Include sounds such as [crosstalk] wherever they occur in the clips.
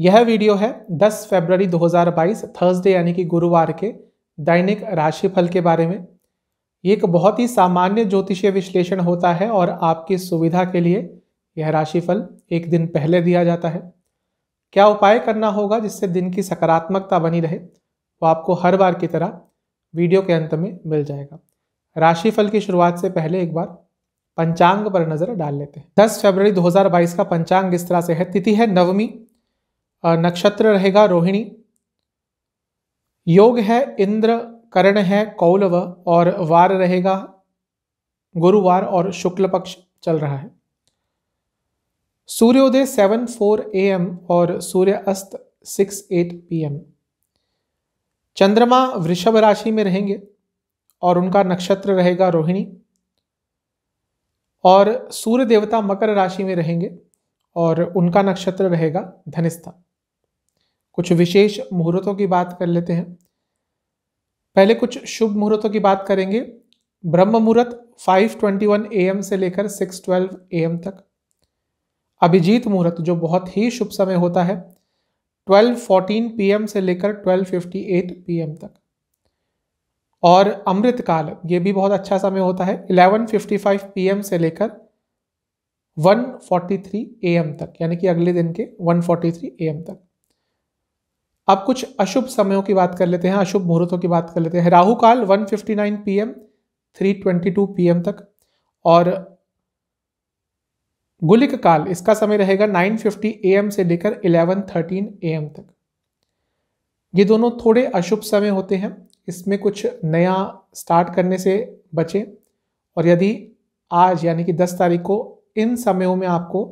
यह वीडियो है 10 फरवरी 2022 थर्सडे यानी कि गुरुवार के दैनिक राशिफल के बारे में ये एक बहुत ही सामान्य ज्योतिषीय विश्लेषण होता है और आपकी सुविधा के लिए यह राशिफल एक दिन पहले दिया जाता है क्या उपाय करना होगा जिससे दिन की सकारात्मकता बनी रहे वो आपको हर बार की तरह वीडियो के अंत में मिल जाएगा राशिफल की शुरुआत से पहले एक बार पंचांग पर नज़र डाल लेते हैं 10 फरवरी 2022 का पंचांग इस तरह से है तिथि है नवमी नक्षत्र रहेगा रोहिणी योग है इंद्र करण है कौलव और वार रहेगा गुरुवार और शुक्ल पक्ष चल रहा है सूर्योदय सेवन फोर ए एम और सूर्य अस्त सिक्स एट पी एम चंद्रमा वृषभ राशि में रहेंगे और उनका नक्षत्र रहेगा रोहिणी और सूर्य देवता मकर राशि में रहेंगे और उनका नक्षत्र रहेगा धनिस्था कुछ विशेष मुहूर्तों की बात कर लेते हैं पहले कुछ शुभ मुहूर्तों की बात करेंगे ब्रह्म मुहूर्त 5:21 एम से लेकर 6:12 एम तक अभिजीत मुहूर्त जो बहुत ही शुभ समय होता है 12:14 पीएम से लेकर 12:58 एम तक और अमृत काल ये भी बहुत अच्छा समय होता है 11:55 पीएम से लेकर 1:43 एम तक यानी कि अगले दिन के 1:43 एम तक अब कुछ अशुभ समयों की बात कर लेते हैं अशुभ मुहूर्तों की बात कर लेते हैं राहु काल 1:59 पीएम 3:22 पीएम तक और गुलिक काल इसका समय रहेगा 9:50 एएम से लेकर 11:13 एएम तक ये दोनों थोड़े अशुभ समय होते हैं इसमें कुछ नया स्टार्ट करने से बचें और यदि आज यानी कि 10 तारीख को इन समयों में आपको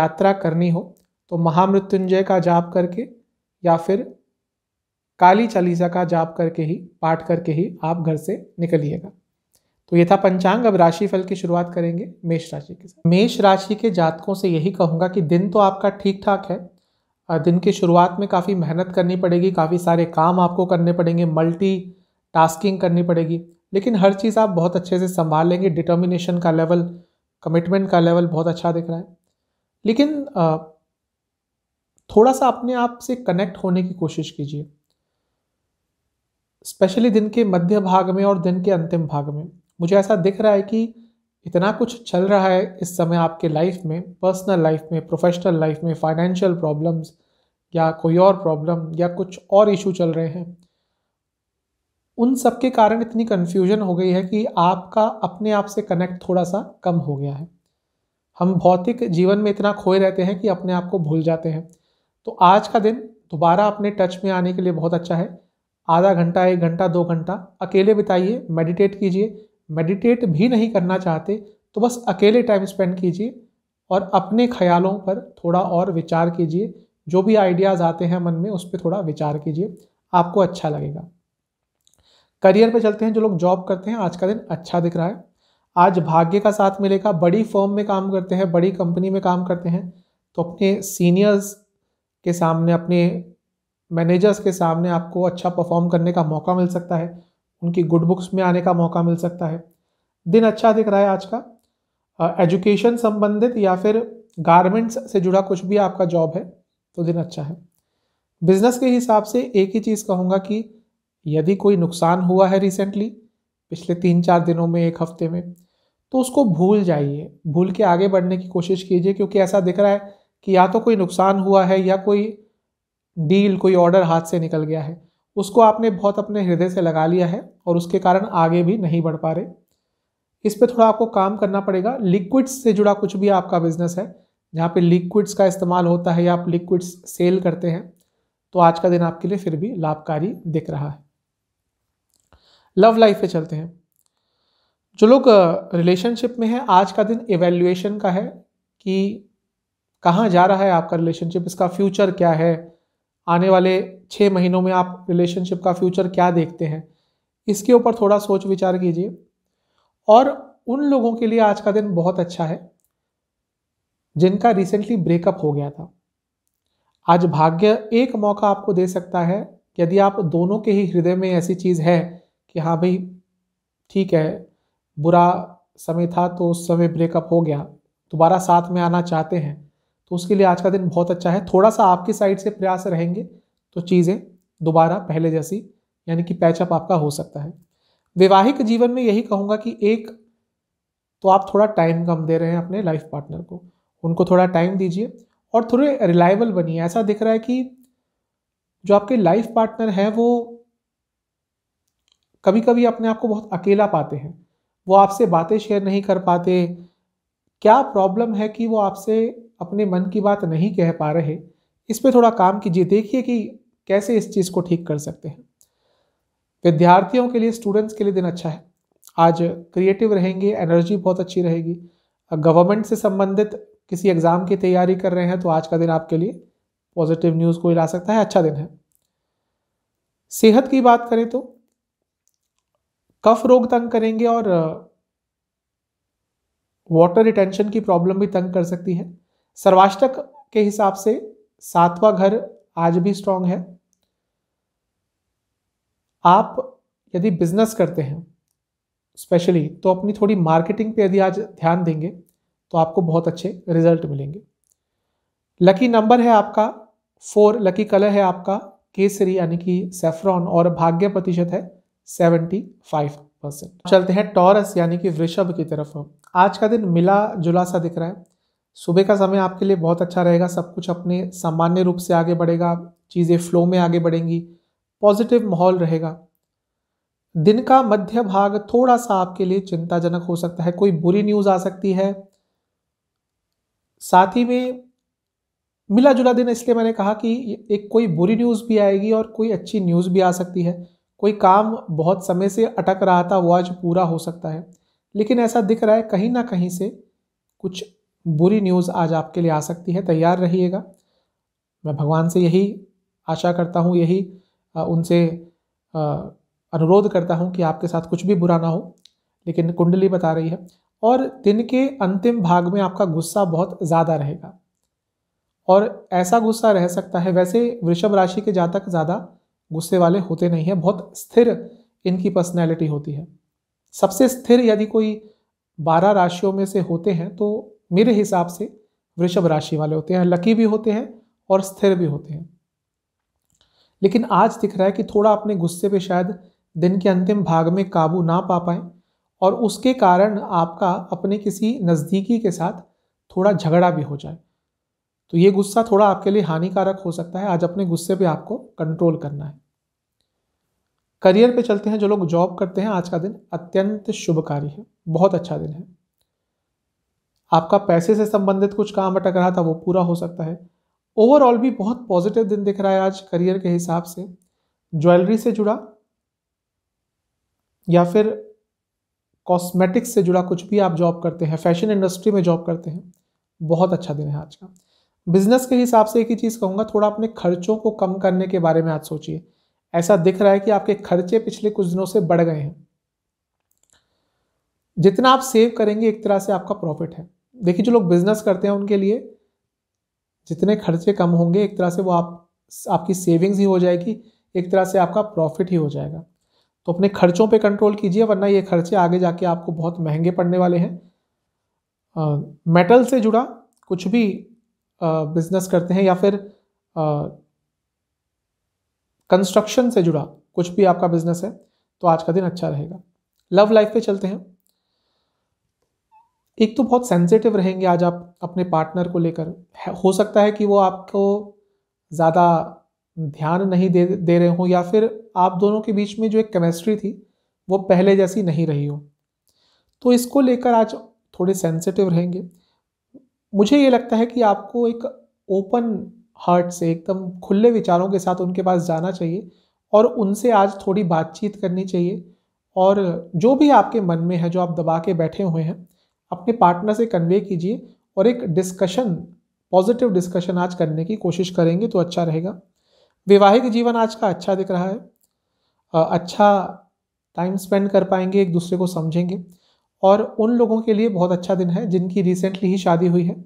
यात्रा करनी हो तो महामृत्युंजय का जाप करके या फिर काली चालीसा का जाप करके ही पाठ करके ही आप घर से निकलिएगा तो ये था पंचांग अब राशि फल की शुरुआत करेंगे मेष राशि के साथ मेष राशि के जातकों से यही कहूँगा कि दिन तो आपका ठीक ठाक है दिन की शुरुआत में काफ़ी मेहनत करनी पड़ेगी काफ़ी सारे काम आपको करने पड़ेंगे मल्टी टास्किंग करनी पड़ेगी लेकिन हर चीज़ आप बहुत अच्छे से संभाल लेंगे डिटर्मिनेशन का लेवल कमिटमेंट का लेवल बहुत अच्छा दिख रहा है लेकिन थोड़ा सा अपने आप से कनेक्ट होने की कोशिश कीजिए स्पेशली दिन के मध्य भाग में और दिन के अंतिम भाग में मुझे ऐसा दिख रहा है कि इतना कुछ चल रहा है इस समय आपके लाइफ में पर्सनल लाइफ में प्रोफेशनल लाइफ में फाइनेंशियल प्रॉब्लम्स या कोई और प्रॉब्लम या कुछ और इशू चल रहे हैं उन सब के कारण इतनी कन्फ्यूजन हो गई है कि आपका अपने आप से कनेक्ट थोड़ा सा कम हो गया है हम भौतिक जीवन में इतना खोए रहते हैं कि अपने आप को भूल जाते हैं तो आज का दिन दोबारा अपने टच में आने के लिए बहुत अच्छा है आधा घंटा एक घंटा दो घंटा अकेले बिताइए मेडिटेट कीजिए मेडिटेट भी नहीं करना चाहते तो बस अकेले टाइम स्पेंड कीजिए और अपने ख्यालों पर थोड़ा और विचार कीजिए जो भी आइडियाज़ आते हैं मन में उस पर थोड़ा विचार कीजिए आपको अच्छा लगेगा करियर पे चलते हैं जो लोग जॉब करते हैं आज का दिन अच्छा दिख रहा है आज भाग्य का साथ मिलेगा बड़ी फर्म में काम करते हैं बड़ी कंपनी में काम करते हैं तो अपने सीनियर्स के सामने अपने मैनेजर्स के सामने आपको अच्छा परफॉर्म करने का मौका मिल सकता है उनकी गुड बुक्स में आने का मौका मिल सकता है दिन अच्छा दिख रहा है आज का एजुकेशन संबंधित या फिर गारमेंट्स से जुड़ा कुछ भी आपका जॉब है तो दिन अच्छा है बिजनेस के हिसाब से एक ही चीज़ कहूँगा कि यदि कोई नुकसान हुआ है रिसेंटली पिछले तीन चार दिनों में एक हफ्ते में तो उसको भूल जाइए भूल के आगे बढ़ने की कोशिश कीजिए क्योंकि ऐसा दिख रहा है कि या तो कोई नुकसान हुआ है या कोई डील कोई ऑर्डर हाथ से निकल गया है उसको आपने बहुत अपने हृदय से लगा लिया है और उसके कारण आगे भी नहीं बढ़ पा रहे इस पर थोड़ा आपको काम करना पड़ेगा लिक्विड्स से जुड़ा कुछ भी आपका बिजनेस है जहाँ पे लिक्विड्स का इस्तेमाल होता है या आप लिक्विड्स सेल करते हैं तो आज का दिन आपके लिए फिर भी लाभकारी दिख रहा है लव लाइफ पे चलते हैं जो लोग रिलेशनशिप में हैं आज का दिन इवेल्युएशन का है कि कहाँ जा रहा है आपका रिलेशनशिप इसका फ्यूचर क्या है आने वाले छः महीनों में आप रिलेशनशिप का फ्यूचर क्या देखते हैं इसके ऊपर थोड़ा सोच विचार कीजिए और उन लोगों के लिए आज का दिन बहुत अच्छा है जिनका रिसेंटली ब्रेकअप हो गया था आज भाग्य एक मौका आपको दे सकता है यदि आप दोनों के ही हृदय में ऐसी चीज़ है कि हाँ भाई ठीक है बुरा समय था तो उस समय ब्रेकअप हो गया दोबारा साथ में आना चाहते हैं तो उसके लिए आज का दिन बहुत अच्छा है थोड़ा सा आपकी साइड से प्रयास रहेंगे तो चीज़ें दोबारा पहले जैसी यानी कि पैचअप आपका हो सकता है वैवाहिक जीवन में यही कहूँगा कि एक तो आप थोड़ा टाइम कम दे रहे हैं अपने लाइफ पार्टनर को उनको थोड़ा टाइम दीजिए और थोड़े रिलायबल बनिए ऐसा दिख रहा है कि जो आपके लाइफ पार्टनर हैं वो कभी कभी अपने आप को बहुत अकेला पाते हैं वो आपसे बातें शेयर नहीं कर पाते क्या प्रॉब्लम है कि वो आपसे अपने मन की बात नहीं कह पा रहे इस पर थोड़ा काम कीजिए देखिए कि कैसे इस चीज़ को ठीक कर सकते हैं विद्यार्थियों के लिए स्टूडेंट्स के लिए दिन अच्छा है आज क्रिएटिव रहेंगे एनर्जी बहुत अच्छी रहेगी गवर्नमेंट से संबंधित किसी एग्ज़ाम की तैयारी कर रहे हैं तो आज का दिन आपके लिए पॉजिटिव न्यूज़ को ला सकता है अच्छा दिन है सेहत की बात करें तो कफ रोग तंग करेंगे और वाटर रिटेंशन की प्रॉब्लम भी तंग कर सकती है सर्वाष्टक के हिसाब से सातवां घर आज भी स्ट्रांग है आप यदि बिजनेस करते हैं स्पेशली तो अपनी थोड़ी मार्केटिंग पे यदि आज ध्यान देंगे तो आपको बहुत अच्छे रिजल्ट मिलेंगे लकी नंबर है आपका फोर लकी कलर है आपका केसरी यानी कि सेफ्रॉन और भाग्य प्रतिशत है सेवेंटी फाइव परसेंट चलते हैं टॉरस यानी कि वृषभ की तरफ आज का दिन मिला जुला सा दिख रहा है सुबह का समय आपके लिए बहुत अच्छा रहेगा सब कुछ अपने सामान्य रूप से आगे बढ़ेगा चीज़ें फ्लो में आगे बढ़ेंगी पॉजिटिव माहौल रहेगा दिन का मध्य भाग थोड़ा सा आपके लिए चिंताजनक हो सकता है कोई बुरी न्यूज़ आ सकती है साथ ही में मिला जुला दिन इसलिए मैंने कहा कि एक कोई बुरी न्यूज़ भी आएगी और कोई अच्छी न्यूज़ भी आ सकती है कोई काम बहुत समय से अटक रहा था वो आज पूरा हो सकता है लेकिन ऐसा दिख रहा है कहीं ना कहीं से कुछ बुरी न्यूज़ आज आपके लिए आ सकती है तैयार रहिएगा मैं भगवान से यही आशा करता हूँ यही उनसे अनुरोध करता हूँ कि आपके साथ कुछ भी बुरा ना हो लेकिन कुंडली बता रही है और दिन के अंतिम भाग में आपका गुस्सा बहुत ज़्यादा रहेगा और ऐसा गुस्सा रह सकता है वैसे वृषभ राशि के जातक ज़्यादा गुस्से वाले होते नहीं हैं बहुत स्थिर इनकी पर्सनैलिटी होती है सबसे स्थिर यदि कोई बारह राशियों में से होते हैं तो मेरे हिसाब से वृषभ राशि वाले होते हैं लकी भी होते हैं और स्थिर भी होते हैं लेकिन आज दिख रहा है कि थोड़ा अपने गुस्से पे शायद दिन के अंतिम भाग में काबू ना पा पाए और उसके कारण आपका अपने किसी नज़दीकी के साथ थोड़ा झगड़ा भी हो जाए तो ये गुस्सा थोड़ा आपके लिए हानिकारक हो सकता है आज अपने गुस्से पे आपको कंट्रोल करना है करियर पे चलते हैं जो लोग जॉब करते हैं आज का दिन अत्यंत शुभकारी है बहुत अच्छा दिन है आपका पैसे से संबंधित कुछ काम अटक रहा था वो पूरा हो सकता है ओवरऑल भी बहुत पॉजिटिव दिन दिख रहा है आज करियर के हिसाब से ज्वेलरी से जुड़ा या फिर कॉस्मेटिक्स से जुड़ा कुछ भी आप जॉब करते हैं फैशन इंडस्ट्री में जॉब करते हैं बहुत अच्छा दिन है आज का बिजनेस के हिसाब से एक ही चीज़ कहूँगा थोड़ा अपने खर्चों को कम करने के बारे में आज सोचिए ऐसा दिख रहा है कि आपके खर्चे पिछले कुछ दिनों से बढ़ गए हैं जितना आप सेव करेंगे एक तरह से आपका प्रॉफिट है देखिए जो लोग बिजनेस करते हैं उनके लिए जितने खर्चे कम होंगे एक तरह से वो आप आपकी सेविंग्स ही हो जाएगी एक तरह से आपका प्रॉफिट ही हो जाएगा तो अपने खर्चों पे कंट्रोल कीजिए वरना ये खर्चे आगे जाके आपको बहुत महंगे पड़ने वाले हैं आ, मेटल से जुड़ा कुछ भी आ, बिजनेस करते हैं या फिर कंस्ट्रक्शन से जुड़ा कुछ भी आपका बिजनेस है तो आज का दिन अच्छा रहेगा लव लाइफ पे चलते हैं एक तो बहुत सेंसिटिव रहेंगे आज आप अपने पार्टनर को लेकर हो सकता है कि वो आपको ज़्यादा ध्यान नहीं दे दे रहे हों या फिर आप दोनों के बीच में जो एक केमिस्ट्री थी वो पहले जैसी नहीं रही हो तो इसको लेकर आज थोड़े सेंसिटिव रहेंगे मुझे ये लगता है कि आपको एक ओपन हार्ट से एकदम खुले विचारों के साथ उनके पास जाना चाहिए और उनसे आज थोड़ी बातचीत करनी चाहिए और जो भी आपके मन में है जो आप दबा के बैठे हुए हैं अपने पार्टनर से कन्वे कीजिए और एक डिस्कशन पॉजिटिव डिस्कशन आज करने की कोशिश करेंगे तो अच्छा रहेगा वैवाहिक जीवन आज का अच्छा दिख रहा है अच्छा टाइम स्पेंड कर पाएंगे एक दूसरे को समझेंगे और उन लोगों के लिए बहुत अच्छा दिन है जिनकी रिसेंटली ही शादी हुई है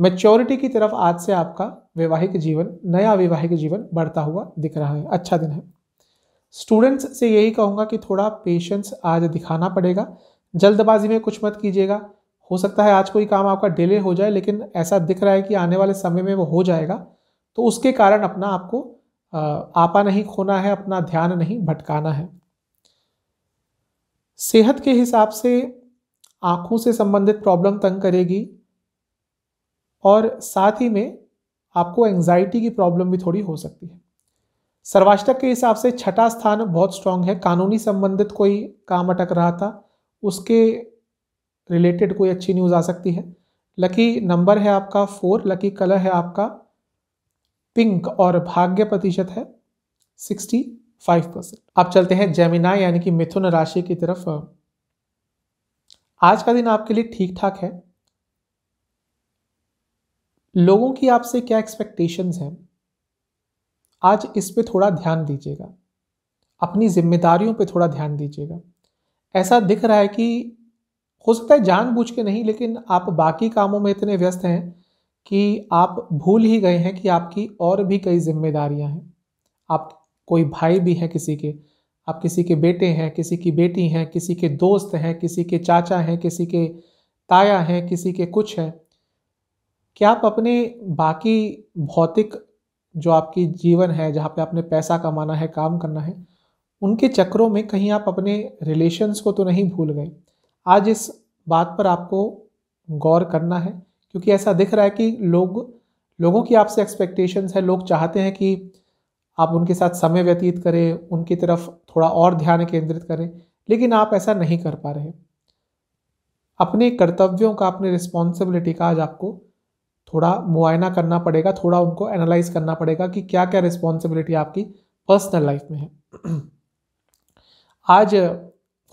मेच्योरिटी की तरफ आज से आपका वैवाहिक जीवन नया वैवाहिक जीवन बढ़ता हुआ दिख रहा है अच्छा दिन है स्टूडेंट्स से यही कहूँगा कि थोड़ा पेशेंस आज दिखाना पड़ेगा जल्दबाजी में कुछ मत कीजिएगा हो सकता है आज कोई काम आपका डिले हो जाए लेकिन ऐसा दिख रहा है कि आने वाले समय में वो हो जाएगा तो उसके कारण अपना आपको आपा नहीं खोना है अपना ध्यान नहीं भटकाना है सेहत के हिसाब से आंखों से संबंधित प्रॉब्लम तंग करेगी और साथ ही में आपको एंजाइटी की प्रॉब्लम भी थोड़ी हो सकती है सर्वाष्टक के हिसाब से छठा स्थान बहुत स्ट्रांग है कानूनी संबंधित कोई काम अटक रहा था उसके रिलेटेड कोई अच्छी न्यूज़ आ सकती है लकी नंबर है आपका फोर लकी कलर है आपका पिंक और भाग्य प्रतिशत है सिक्सटी फाइव परसेंट आप चलते हैं जेमिना यानी कि मिथुन राशि की तरफ आज का दिन आपके लिए ठीक ठाक है लोगों की आपसे क्या एक्सपेक्टेशंस हैं आज इस पे थोड़ा ध्यान दीजिएगा अपनी जिम्मेदारियों पे थोड़ा ध्यान दीजिएगा ऐसा दिख रहा है कि हो सकता है जानबूझ के नहीं लेकिन आप बाकी कामों में इतने व्यस्त हैं कि आप भूल ही गए हैं कि आपकी और भी कई जिम्मेदारियां हैं आप कोई भाई भी हैं किसी के आप किसी के बेटे हैं किसी की बेटी हैं किसी के दोस्त हैं किसी के चाचा हैं किसी के ताया हैं किसी के कुछ हैं क्या आप अपने बाकी भौतिक जो आपकी जीवन है जहाँ पे आपने पैसा कमाना है काम करना है उनके चक्रों में कहीं आप अपने रिलेशन्स को तो नहीं भूल गए आज इस बात पर आपको गौर करना है क्योंकि ऐसा दिख रहा है कि लोग लोगों की आपसे एक्सपेक्टेशंस है लोग चाहते हैं कि आप उनके साथ समय व्यतीत करें उनकी तरफ थोड़ा और ध्यान केंद्रित करें लेकिन आप ऐसा नहीं कर पा रहे अपने कर्तव्यों का अपने रिस्पॉन्सिबिलिटी का आज आपको थोड़ा मुआयना करना पड़ेगा थोड़ा उनको एनालाइज करना पड़ेगा कि क्या क्या रिस्पॉन्सिबिलिटी आपकी पर्सनल लाइफ में है आज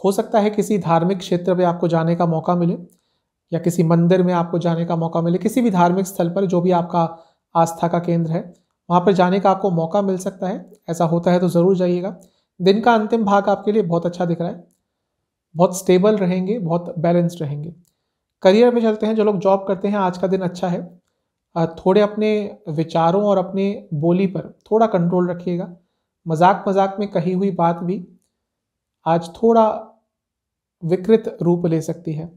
हो सकता है किसी धार्मिक क्षेत्र में आपको जाने का मौका मिले या किसी मंदिर में आपको जाने का मौका मिले किसी भी धार्मिक स्थल पर जो भी आपका आस्था का केंद्र है वहाँ पर जाने का आपको मौका मिल सकता है ऐसा होता है तो ज़रूर जाइएगा दिन का अंतिम भाग आपके लिए बहुत अच्छा दिख रहा है बहुत स्टेबल रहेंगे बहुत बैलेंस्ड रहेंगे करियर में चलते हैं जो लोग जॉब करते हैं आज का दिन अच्छा है थोड़े अपने विचारों और अपने बोली पर थोड़ा कंट्रोल रखिएगा मजाक मजाक में कही हुई बात भी आज थोड़ा विकृत रूप ले सकती है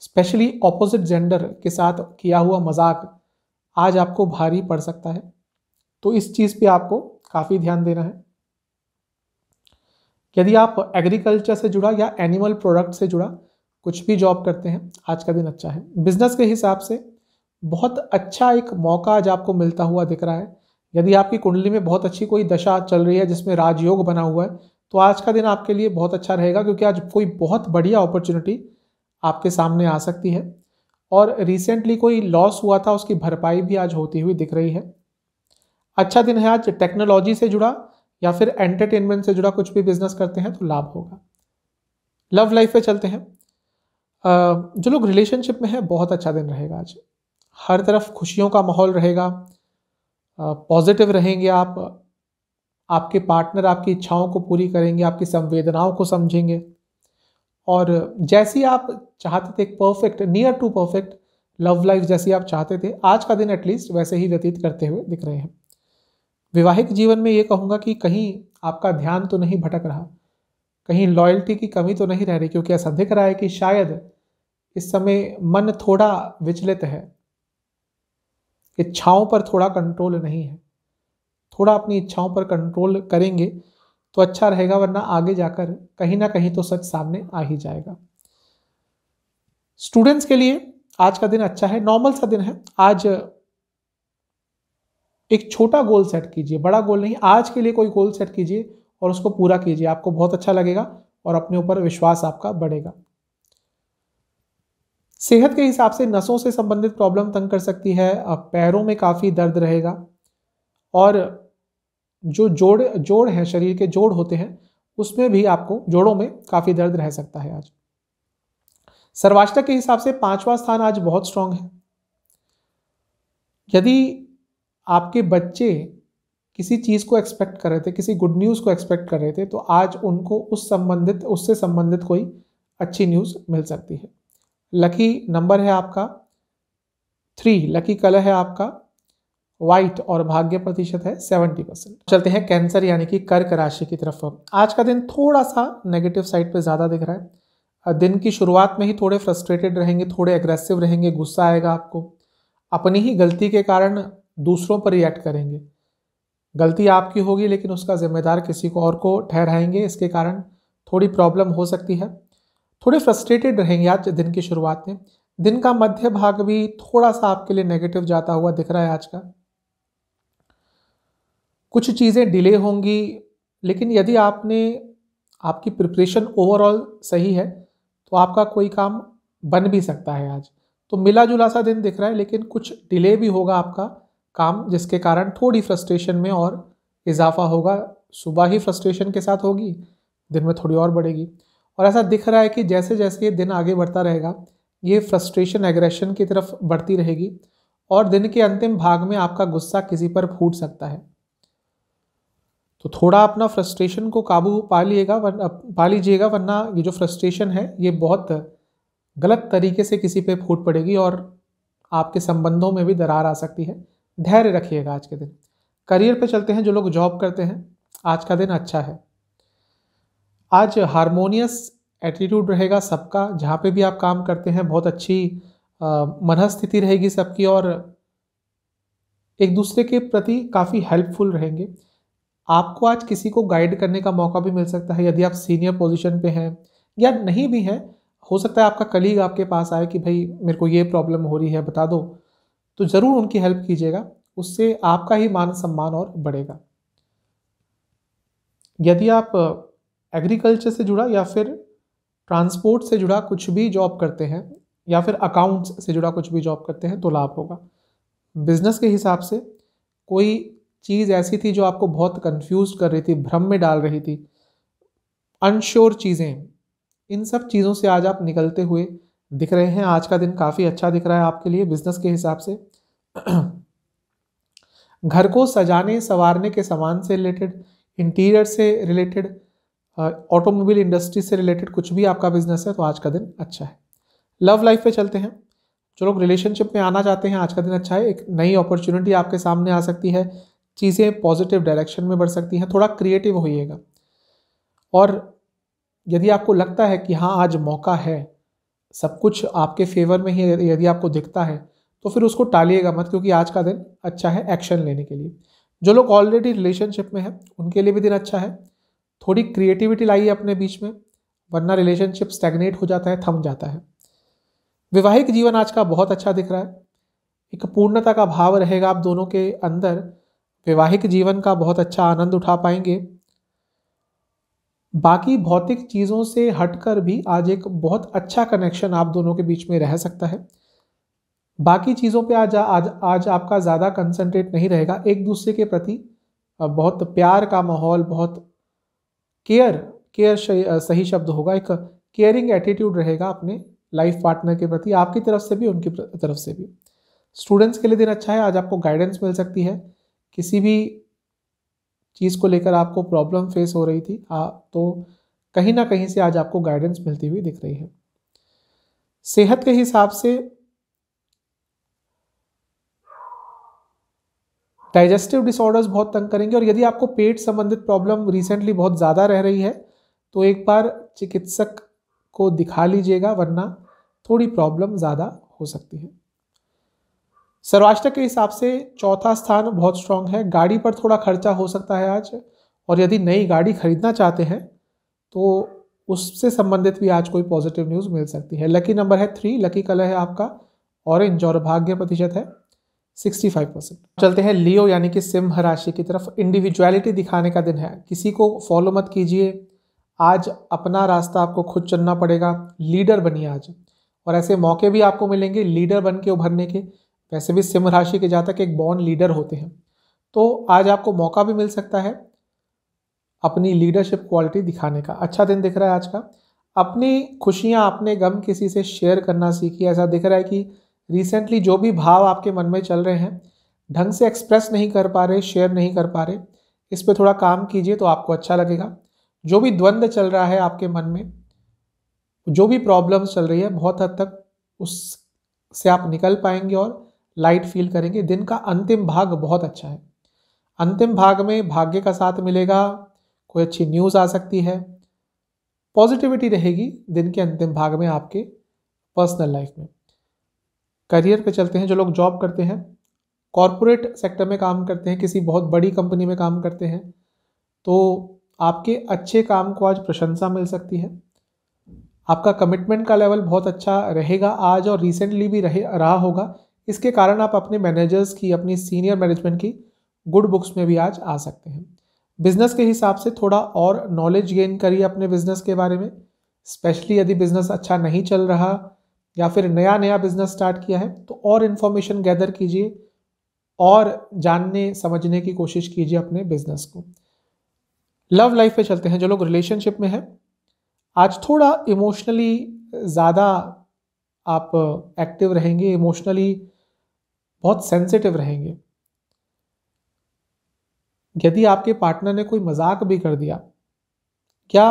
स्पेशली ऑपोजिट जेंडर के साथ किया हुआ मजाक आज आपको भारी पड़ सकता है तो इस चीज़ पे आपको काफ़ी ध्यान देना है यदि आप एग्रीकल्चर से जुड़ा या एनिमल प्रोडक्ट से जुड़ा कुछ भी जॉब करते हैं आज का दिन अच्छा है बिजनेस के हिसाब से बहुत अच्छा एक मौका आज आपको मिलता हुआ दिख रहा है यदि आपकी कुंडली में बहुत अच्छी कोई दशा चल रही है जिसमें राजयोग बना हुआ है तो आज का दिन आपके लिए बहुत अच्छा रहेगा क्योंकि आज कोई बहुत बढ़िया अपॉर्चुनिटी आपके सामने आ सकती है और रिसेंटली कोई लॉस हुआ था उसकी भरपाई भी आज होती हुई दिख रही है अच्छा दिन है आज टेक्नोलॉजी से जुड़ा या फिर एंटरटेनमेंट से जुड़ा कुछ भी बिजनेस करते हैं तो लाभ होगा लव लाइफ पे चलते हैं जो लोग रिलेशनशिप में हैं बहुत अच्छा दिन रहेगा आज हर तरफ खुशियों का माहौल रहेगा पॉजिटिव रहेंगे आप आपके पार्टनर आपकी इच्छाओं को पूरी करेंगे आपकी संवेदनाओं को समझेंगे और जैसी आप चाहते थे एक perfect near to perfect love life जैसी आप चाहते थे आज का दिन एटलीस्ट वैसे ही व्यतीत करते हुए दिख रहे हैं वैवाहिक जीवन में ये कहूँगा कि कहीं आपका ध्यान तो नहीं भटक रहा कहीं लॉयल्टी की कमी तो नहीं रह रही क्योंकि ऐसा दिख रहा है कि शायद इस समय मन थोड़ा विचलित है इच्छाओं पर थोड़ा कंट्रोल नहीं है थोड़ा अपनी इच्छाओं पर कंट्रोल करेंगे तो अच्छा रहेगा वरना आगे जाकर कहीं ना कहीं तो सच सामने आ ही जाएगा स्टूडेंट्स के लिए आज का दिन अच्छा है नॉर्मल सा दिन है आज एक छोटा गोल सेट कीजिए बड़ा गोल नहीं आज के लिए कोई गोल सेट कीजिए और उसको पूरा कीजिए आपको बहुत अच्छा लगेगा और अपने ऊपर विश्वास आपका बढ़ेगा सेहत के हिसाब से नसों से संबंधित प्रॉब्लम तंग कर सकती है पैरों में काफ़ी दर्द रहेगा और जो जोड़ जोड़ हैं शरीर के जोड़ होते हैं उसमें भी आपको जोड़ों में काफ़ी दर्द रह सकता है आज सर्वाष्टा के हिसाब से पांचवा स्थान आज बहुत स्ट्रांग है यदि आपके बच्चे किसी चीज़ को एक्सपेक्ट कर रहे थे किसी गुड न्यूज़ को एक्सपेक्ट कर रहे थे तो आज उनको उस संबंधित उससे संबंधित कोई अच्छी न्यूज़ मिल सकती है लकी नंबर है आपका थ्री लकी कलर है आपका व्हाइट और भाग्य प्रतिशत है 70 परसेंट चलते हैं कैंसर यानी कि कर्क राशि की तरफ आज का दिन थोड़ा सा नेगेटिव साइड पे ज़्यादा दिख रहा है दिन की शुरुआत में ही थोड़े फ्रस्ट्रेटेड रहेंगे थोड़े एग्रेसिव रहेंगे गुस्सा आएगा आपको अपनी ही गलती के कारण दूसरों पर रिएक्ट करेंगे गलती आपकी होगी लेकिन उसका जिम्मेदार किसी को और को ठहराएंगे इसके कारण थोड़ी प्रॉब्लम हो सकती है थोड़े फ्रस्ट्रेटेड रहेंगे आज दिन की शुरुआत में दिन का मध्य भाग भी थोड़ा सा आपके लिए नेगेटिव जाता हुआ दिख रहा है आज का कुछ चीज़ें डिले होंगी लेकिन यदि आपने आपकी प्रिपरेशन ओवरऑल सही है तो आपका कोई काम बन भी सकता है आज तो मिला जुला सा दिन दिख रहा है लेकिन कुछ डिले भी होगा आपका काम जिसके कारण थोड़ी फ्रस्ट्रेशन में और इजाफा होगा सुबह ही फ्रस्ट्रेशन के साथ होगी दिन में थोड़ी और बढ़ेगी और ऐसा दिख रहा है कि जैसे जैसे ये दिन आगे बढ़ता रहेगा ये फ्रस्ट्रेशन एग्रेशन की तरफ बढ़ती रहेगी और दिन के अंतिम भाग में आपका गुस्सा किसी पर फूट सकता है तो थोड़ा अपना फ्रस्ट्रेशन को काबू पा लिएगा वर पा लीजिएगा वरना ये जो फ्रस्ट्रेशन है ये बहुत गलत तरीके से किसी पे फूट पड़ेगी और आपके संबंधों में भी दरार आ सकती है धैर्य रखिएगा आज के दिन करियर पे चलते हैं जो लोग जॉब करते हैं आज का दिन अच्छा है आज हारमोनियस एटीट्यूड रहेगा सबका जहाँ पे भी आप काम करते हैं बहुत अच्छी मनस्थिति रहेगी सबकी और एक दूसरे के प्रति काफ़ी हेल्पफुल रहेंगे आपको आज किसी को गाइड करने का मौका भी मिल सकता है यदि आप सीनियर पोजीशन पे हैं या नहीं भी हैं हो सकता है आपका कलीग आपके पास आए कि भाई मेरे को ये प्रॉब्लम हो रही है बता दो तो ज़रूर उनकी हेल्प कीजिएगा उससे आपका ही मान सम्मान और बढ़ेगा यदि आप एग्रीकल्चर से जुड़ा या फिर ट्रांसपोर्ट से जुड़ा कुछ भी जॉब करते हैं या फिर अकाउंट्स से जुड़ा कुछ भी जॉब करते हैं तो लाभ होगा बिजनेस के हिसाब से कोई चीज़ ऐसी थी जो आपको बहुत कंफ्यूज कर रही थी भ्रम में डाल रही थी अनश्योर चीज़ें इन सब चीज़ों से आज आप निकलते हुए दिख रहे हैं आज का दिन काफ़ी अच्छा दिख रहा है आपके लिए बिजनेस के हिसाब से [clears throat] घर को सजाने संवारने के सामान से रिलेटेड इंटीरियर से रिलेटेड ऑटोमोबाइल इंडस्ट्री से रिलेटेड कुछ भी आपका बिजनेस है तो आज का दिन अच्छा है लव लाइफ पे चलते हैं जो लोग रिलेशनशिप में आना चाहते हैं आज का दिन अच्छा है एक नई अपॉर्चुनिटी आपके सामने आ सकती है चीज़ें पॉजिटिव डायरेक्शन में बढ़ सकती हैं थोड़ा क्रिएटिव होइएगा और यदि आपको लगता है कि हाँ आज मौका है सब कुछ आपके फेवर में ही यदि आपको दिखता है तो फिर उसको टालिएगा मत क्योंकि आज का दिन अच्छा है एक्शन लेने के लिए जो लोग ऑलरेडी रिलेशनशिप में हैं उनके लिए भी दिन अच्छा है थोड़ी क्रिएटिविटी लाइए अपने बीच में वरना रिलेशनशिप स्टैगनेट हो जाता है थम जाता है वैवाहिक जीवन आज का बहुत अच्छा दिख रहा है एक पूर्णता का भाव रहेगा आप दोनों के अंदर वैवाहिक जीवन का बहुत अच्छा आनंद उठा पाएंगे बाकी भौतिक चीज़ों से हटकर भी आज एक बहुत अच्छा कनेक्शन आप दोनों के बीच में रह सकता है बाकी चीज़ों पे आज आज आज आपका ज़्यादा कंसंट्रेट नहीं रहेगा एक दूसरे के प्रति बहुत प्यार का माहौल बहुत केयर केयर सही शब्द होगा एक केयरिंग एटीट्यूड रहेगा अपने लाइफ पार्टनर के प्रति आपकी तरफ से भी उनकी तरफ से भी स्टूडेंट्स के लिए दिन अच्छा है आज आपको गाइडेंस मिल सकती है किसी भी चीज़ को लेकर आपको प्रॉब्लम फेस हो रही थी आ, तो कहीं ना कहीं से आज आपको गाइडेंस मिलती हुई दिख रही है सेहत के हिसाब से डाइजेस्टिव डिसऑर्डर्स बहुत तंग करेंगे और यदि आपको पेट संबंधित प्रॉब्लम रिसेंटली बहुत ज़्यादा रह रही है तो एक बार चिकित्सक को दिखा लीजिएगा वरना थोड़ी प्रॉब्लम ज़्यादा हो सकती है सौराष्ट्र के हिसाब से चौथा स्थान बहुत स्ट्रांग है गाड़ी पर थोड़ा खर्चा हो सकता है आज और यदि नई गाड़ी खरीदना चाहते हैं तो उससे संबंधित भी आज कोई पॉजिटिव न्यूज़ मिल सकती है लकी नंबर है थ्री लकी कलर है आपका ऑरेंज और भाग्य प्रतिशत है सिक्सटी फाइव परसेंट चलते हैं लियो यानी कि सिंह राशि की तरफ इंडिविजुअलिटी दिखाने का दिन है किसी को फॉलो मत कीजिए आज अपना रास्ता आपको खुद चलना पड़ेगा लीडर बनिए आज और ऐसे मौके भी आपको मिलेंगे लीडर बन के उभरने के वैसे भी सिंह राशि के जातक एक बॉन्ड लीडर होते हैं तो आज आपको मौका भी मिल सकता है अपनी लीडरशिप क्वालिटी दिखाने का अच्छा दिन दिख रहा है आज का अपनी खुशियाँ अपने गम किसी से शेयर करना सीखिए ऐसा दिख रहा है कि रिसेंटली जो भी भाव आपके मन में चल रहे हैं ढंग से एक्सप्रेस नहीं कर पा रहे शेयर नहीं कर पा रहे इस पर थोड़ा काम कीजिए तो आपको अच्छा लगेगा जो भी द्वंद्व चल रहा है आपके मन में जो भी प्रॉब्लम्स चल रही है बहुत हद तक उससे आप निकल पाएंगे और लाइट फील करेंगे दिन का अंतिम भाग बहुत अच्छा है अंतिम भाग में भाग्य का साथ मिलेगा कोई अच्छी न्यूज़ आ सकती है पॉजिटिविटी रहेगी दिन के अंतिम भाग में आपके पर्सनल लाइफ में करियर पे चलते हैं जो लोग जॉब करते हैं कॉरपोरेट सेक्टर में काम करते हैं किसी बहुत बड़ी कंपनी में काम करते हैं तो आपके अच्छे काम को आज प्रशंसा मिल सकती है आपका कमिटमेंट का लेवल बहुत अच्छा रहेगा आज और रिसेंटली भी रहे रहा होगा इसके कारण आप अपने मैनेजर्स की अपनी सीनियर मैनेजमेंट की गुड बुक्स में भी आज आ सकते हैं बिजनेस के हिसाब से थोड़ा और नॉलेज गेन करिए अपने बिजनेस के बारे में स्पेशली यदि बिजनेस अच्छा नहीं चल रहा या फिर नया नया बिजनेस स्टार्ट किया है तो और इन्फॉर्मेशन गैदर कीजिए और जानने समझने की कोशिश कीजिए अपने बिजनेस को लव लाइफ पे चलते हैं जो लोग रिलेशनशिप में हैं आज थोड़ा इमोशनली ज़्यादा आप एक्टिव रहेंगे इमोशनली बहुत सेंसिटिव रहेंगे यदि आपके पार्टनर ने कोई मजाक भी कर दिया क्या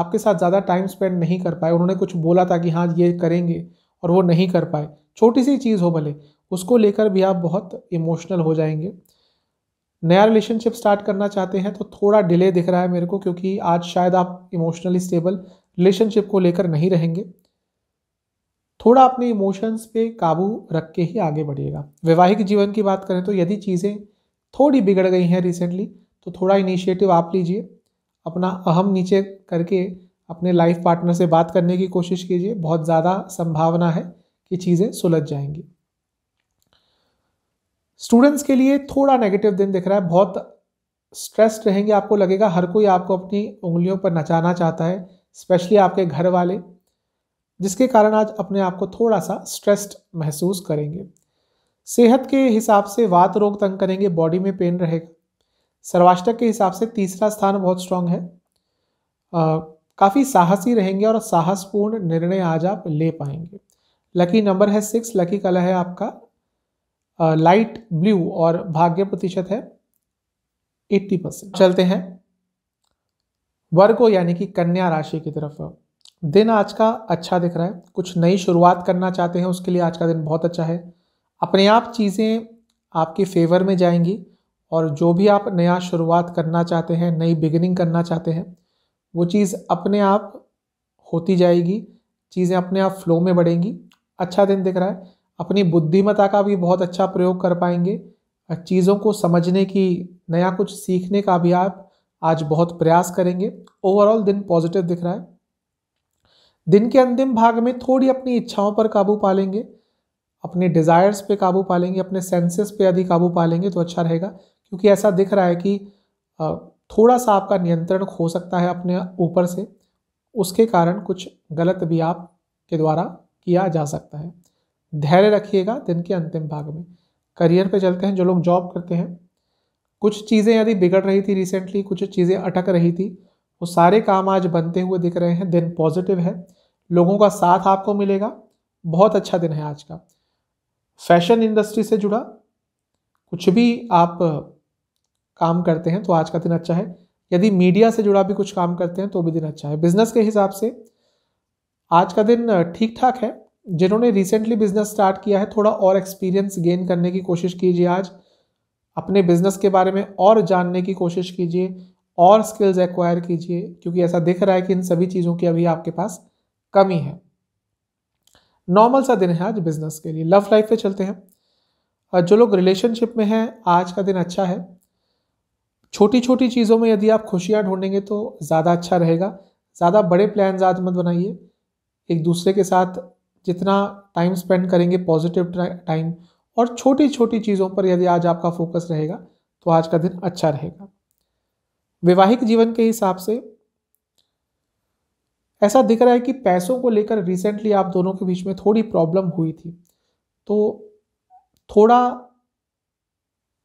आपके साथ ज़्यादा टाइम स्पेंड नहीं कर पाए उन्होंने कुछ बोला था कि हाँ ये करेंगे और वो नहीं कर पाए छोटी सी चीज़ हो भले उसको लेकर भी आप बहुत इमोशनल हो जाएंगे नया रिलेशनशिप स्टार्ट करना चाहते हैं तो थोड़ा डिले दिख रहा है मेरे को क्योंकि आज शायद आप इमोशनली स्टेबल रिलेशनशिप को लेकर नहीं रहेंगे थोड़ा अपने इमोशंस पे काबू रख के ही आगे बढ़िएगा वैवाहिक जीवन की बात करें तो यदि चीज़ें थोड़ी बिगड़ गई हैं रिसेंटली तो थोड़ा इनिशिएटिव आप लीजिए अपना अहम नीचे करके अपने लाइफ पार्टनर से बात करने की कोशिश कीजिए बहुत ज़्यादा संभावना है कि चीज़ें सुलझ जाएंगी स्टूडेंट्स के लिए थोड़ा नेगेटिव दिन दिख रहा है बहुत स्ट्रेस्ड रहेंगे आपको लगेगा हर कोई आपको अपनी उंगलियों पर नचाना चाहता है स्पेशली आपके घर वाले जिसके कारण आज अपने आप को थोड़ा सा स्ट्रेस्ड महसूस करेंगे सेहत के हिसाब से वात रोग तंग करेंगे बॉडी में पेन रहेगा सर्वाष्टक के हिसाब से तीसरा स्थान बहुत स्ट्रांग है काफ़ी साहसी रहेंगे और साहसपूर्ण निर्णय आज आप ले पाएंगे लकी नंबर है सिक्स लकी कलर है आपका लाइट ब्लू और भाग्य प्रतिशत है एट्टी परसेंट चलते हैं वर्गो यानी कि कन्या राशि की तरफ दिन आज का अच्छा दिख रहा है कुछ नई शुरुआत करना चाहते हैं उसके लिए आज का दिन बहुत अच्छा है अपने आप चीज़ें आपके फेवर में जाएंगी और जो भी आप नया शुरुआत करना चाहते हैं नई बिगिनिंग करना चाहते हैं वो चीज़ अपने आप होती जाएगी चीज़ें अपने आप फ्लो में बढ़ेंगी अच्छा दिन दिख रहा है अपनी बुद्धिमता का भी बहुत अच्छा प्रयोग कर पाएंगे चीज़ों को समझने की नया कुछ सीखने का भी आप आज बहुत प्रयास करेंगे ओवरऑल दिन पॉजिटिव दिख रहा है दिन के अंतिम भाग में थोड़ी अपनी इच्छाओं पर काबू पा लेंगे अपने डिज़ायर्स पे काबू पा लेंगे अपने सेंसेस पे यदि काबू पा लेंगे तो अच्छा रहेगा क्योंकि ऐसा दिख रहा है कि थोड़ा सा आपका नियंत्रण खो सकता है अपने ऊपर से उसके कारण कुछ गलत भी आप के द्वारा किया जा सकता है धैर्य रखिएगा दिन के अंतिम भाग में करियर पे चलते हैं जो लोग जॉब करते हैं कुछ चीज़ें यदि बिगड़ रही थी रिसेंटली कुछ चीज़ें अटक रही थी वो सारे काम आज बनते हुए दिख रहे हैं दिन पॉजिटिव है लोगों का साथ आपको मिलेगा बहुत अच्छा दिन है आज का फैशन इंडस्ट्री से जुड़ा कुछ भी आप काम करते हैं तो आज का दिन अच्छा है यदि मीडिया से जुड़ा भी कुछ काम करते हैं तो भी दिन अच्छा है बिजनेस के हिसाब से आज का दिन ठीक ठाक है जिन्होंने रिसेंटली बिजनेस स्टार्ट किया है थोड़ा और एक्सपीरियंस गेन करने की कोशिश कीजिए आज अपने बिजनेस के बारे में और जानने की कोशिश कीजिए और स्किल्स एक्वायर कीजिए क्योंकि ऐसा दिख रहा है कि इन सभी चीज़ों की अभी आपके पास कमी है नॉर्मल सा दिन है आज बिजनेस के लिए लव लाइफ पे चलते हैं जो लोग रिलेशनशिप में हैं आज का दिन अच्छा है छोटी छोटी चीज़ों में यदि आप खुशियाँ ढूंढेंगे तो ज़्यादा अच्छा रहेगा ज़्यादा बड़े प्लान आज मत बनाइए एक दूसरे के साथ जितना टाइम स्पेंड करेंगे पॉजिटिव टाइम और छोटी छोटी चीज़ों पर यदि आज आपका फोकस रहेगा तो आज का दिन अच्छा रहेगा वैवाहिक जीवन के हिसाब से ऐसा दिख रहा है कि पैसों को लेकर रिसेंटली आप दोनों के बीच में थोड़ी प्रॉब्लम हुई थी तो थोड़ा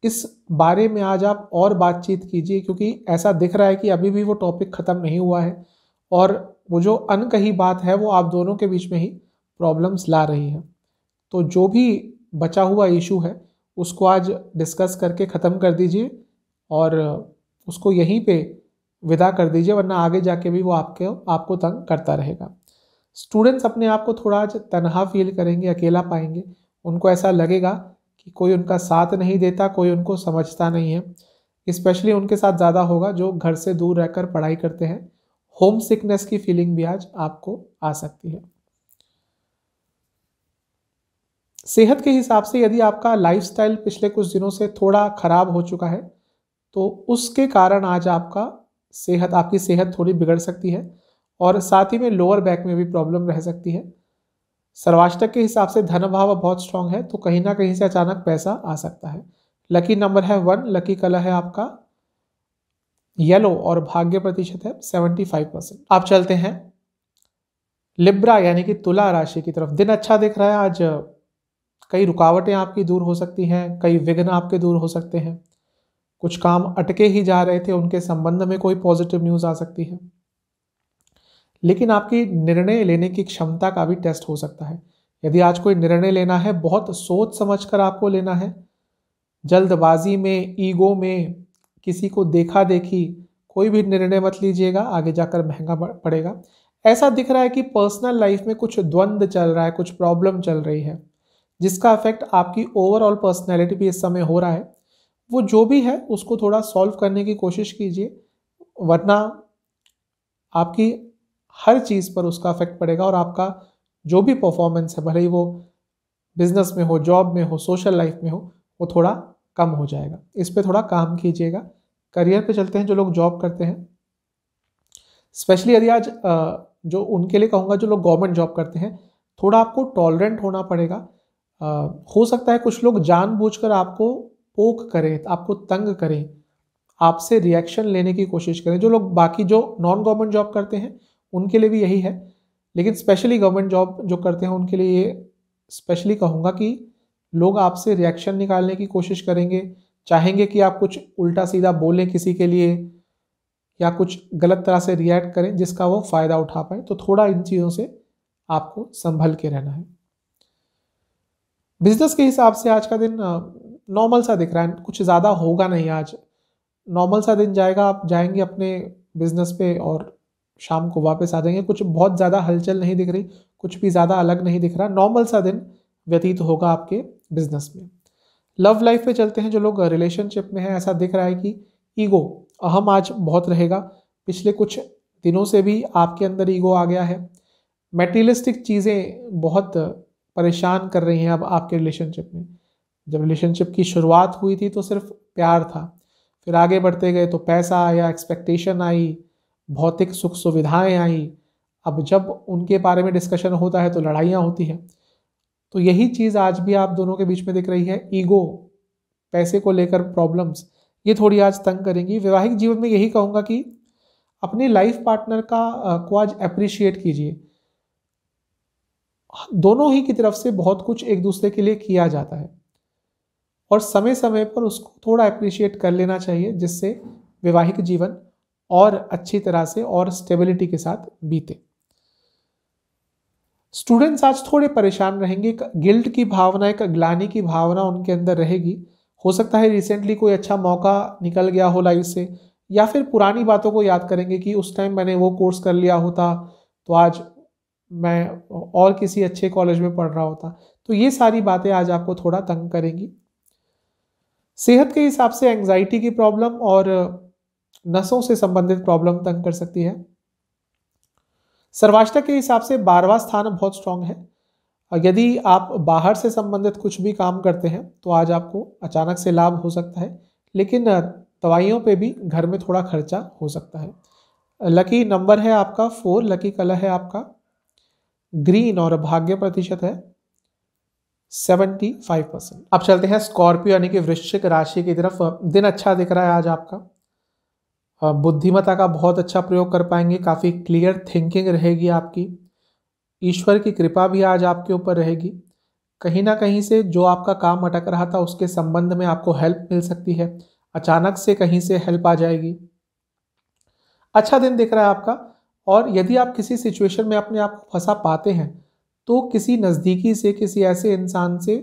इस बारे में आज आप और बातचीत कीजिए क्योंकि ऐसा दिख रहा है कि अभी भी वो टॉपिक ख़त्म नहीं हुआ है और वो जो अनकही बात है वो आप दोनों के बीच में ही प्रॉब्लम्स ला रही है तो जो भी बचा हुआ इशू है उसको आज डिस्कस करके ख़त्म कर दीजिए और उसको यहीं पे विदा कर दीजिए वरना आगे जाके भी वो आपके आपको तंग करता रहेगा स्टूडेंट्स अपने आप को थोड़ा तनहा फील करेंगे अकेला पाएंगे उनको ऐसा लगेगा कि कोई उनका साथ नहीं देता कोई उनको समझता नहीं है स्पेशली उनके साथ ज़्यादा होगा जो घर से दूर रहकर पढ़ाई करते हैं होम सिकनेस की फीलिंग भी आज आपको आ सकती है सेहत के हिसाब से यदि आपका लाइफस्टाइल पिछले कुछ दिनों से थोड़ा ख़राब हो चुका है तो उसके कारण आज आपका सेहत आपकी सेहत थोड़ी बिगड़ सकती है और साथ ही में लोअर बैक में भी प्रॉब्लम रह सकती है सर्वाष्टक के हिसाब से धन भाव बहुत स्ट्रांग है तो कहीं ना कहीं से अचानक पैसा आ सकता है लकी नंबर है वन लकी कलर है आपका येलो और भाग्य प्रतिशत है सेवेंटी फाइव परसेंट आप चलते हैं लिब्रा यानी कि तुला राशि की तरफ दिन अच्छा दिख रहा है आज कई रुकावटें आपकी दूर हो सकती हैं कई विघ्न आपके दूर हो सकते हैं कुछ काम अटके ही जा रहे थे उनके संबंध में कोई पॉजिटिव न्यूज़ आ सकती है लेकिन आपकी निर्णय लेने की क्षमता का भी टेस्ट हो सकता है यदि आज कोई निर्णय लेना है बहुत सोच समझ कर आपको लेना है जल्दबाजी में ईगो में किसी को देखा देखी कोई भी निर्णय मत लीजिएगा आगे जाकर महंगा पड़ेगा ऐसा दिख रहा है कि पर्सनल लाइफ में कुछ द्वंद्व चल रहा है कुछ प्रॉब्लम चल रही है जिसका इफेक्ट आपकी ओवरऑल पर्सनैलिटी भी इस समय हो रहा है वो जो भी है उसको थोड़ा सॉल्व करने की कोशिश कीजिए वरना आपकी हर चीज़ पर उसका इफेक्ट पड़ेगा और आपका जो भी परफॉर्मेंस है भले ही वो बिजनेस में हो जॉब में हो सोशल लाइफ में हो वो थोड़ा कम हो जाएगा इस पर थोड़ा काम कीजिएगा करियर पे चलते हैं जो लोग जॉब करते हैं स्पेशली यदि आज जो उनके लिए कहूँगा जो लोग गवर्नमेंट जॉब करते हैं थोड़ा आपको टॉलरेंट होना पड़ेगा हो सकता है कुछ लोग जानबूझकर आपको पोक करें आपको तंग करें आपसे रिएक्शन लेने की कोशिश करें जो लोग बाकी जो नॉन गवर्नमेंट जॉब करते हैं उनके लिए भी यही है लेकिन स्पेशली गवर्नमेंट जॉब जो करते हैं उनके लिए ये स्पेशली कहूँगा कि लोग आपसे रिएक्शन निकालने की कोशिश करेंगे चाहेंगे कि आप कुछ उल्टा सीधा बोलें किसी के लिए या कुछ गलत तरह से रिएक्ट करें जिसका वो फ़ायदा उठा पाए तो थोड़ा इन चीज़ों से आपको संभल के रहना है बिजनेस के हिसाब से आज का दिन नॉर्मल सा दिख रहा है कुछ ज़्यादा होगा नहीं आज नॉर्मल सा दिन जाएगा आप जाएंगे अपने बिजनेस पे और शाम को वापस आ जाएंगे कुछ बहुत ज़्यादा हलचल नहीं दिख रही कुछ भी ज़्यादा अलग नहीं दिख रहा नॉर्मल सा दिन व्यतीत होगा आपके बिजनेस में लव लाइफ पे चलते हैं जो लोग रिलेशनशिप में हैं ऐसा दिख रहा है कि ईगो अहम आज बहुत रहेगा पिछले कुछ दिनों से भी आपके अंदर ईगो आ गया है मेटेरियलिस्टिक चीज़ें बहुत परेशान कर रही हैं अब आपके रिलेशनशिप में जब रिलेशनशिप की शुरुआत हुई थी तो सिर्फ प्यार था फिर आगे बढ़ते गए तो पैसा आया एक्सपेक्टेशन आई भौतिक सुख सुविधाएं आई अब जब उनके बारे में डिस्कशन होता है तो लड़ाइयाँ होती हैं तो यही चीज़ आज भी आप दोनों के बीच में दिख रही है ईगो पैसे को लेकर प्रॉब्लम्स ये थोड़ी आज तंग करेंगी वैवाहिक जीवन में यही कहूँगा कि अपने लाइफ पार्टनर का को आज अप्रिशिएट कीजिए दोनों ही की तरफ से बहुत कुछ एक दूसरे के लिए किया जाता है और समय समय पर उसको थोड़ा अप्रिशिएट कर लेना चाहिए जिससे वैवाहिक जीवन और अच्छी तरह से और स्टेबिलिटी के साथ बीते स्टूडेंट्स आज थोड़े परेशान रहेंगे गिल्ट की भावना एक ग्लानी की भावना उनके अंदर रहेगी हो सकता है रिसेंटली कोई अच्छा मौका निकल गया हो लाइफ से या फिर पुरानी बातों को याद करेंगे कि उस टाइम मैंने वो कोर्स कर लिया होता तो आज मैं और किसी अच्छे कॉलेज में पढ़ रहा होता तो ये सारी बातें आज आपको थोड़ा तंग करेंगी सेहत के हिसाब से एंग्जाइटी की प्रॉब्लम और नसों से संबंधित प्रॉब्लम तंग कर सकती है सर्वाष्टक के हिसाब से बारवा स्थान बहुत स्ट्रांग है यदि आप बाहर से संबंधित कुछ भी काम करते हैं तो आज आपको अचानक से लाभ हो सकता है लेकिन दवाइयों पे भी घर में थोड़ा खर्चा हो सकता है लकी नंबर है आपका फोर लकी कलर है आपका ग्रीन और भाग्य प्रतिशत है सेवेंटी फाइव परसेंट अब चलते हैं स्कॉर्पियो यानी कि वृश्चिक राशि की तरफ दिन अच्छा दिख रहा है आज आपका बुद्धिमता का बहुत अच्छा प्रयोग कर पाएंगे काफ़ी क्लियर थिंकिंग रहेगी आपकी ईश्वर की कृपा भी आज आपके ऊपर रहेगी कहीं ना कहीं से जो आपका काम अटक रहा था उसके संबंध में आपको हेल्प मिल सकती है अचानक से कहीं से हेल्प आ जाएगी अच्छा दिन दिख रहा है आपका और यदि आप किसी सिचुएशन में अपने आप को फंसा पाते हैं तो किसी नज़दीकी से किसी ऐसे इंसान से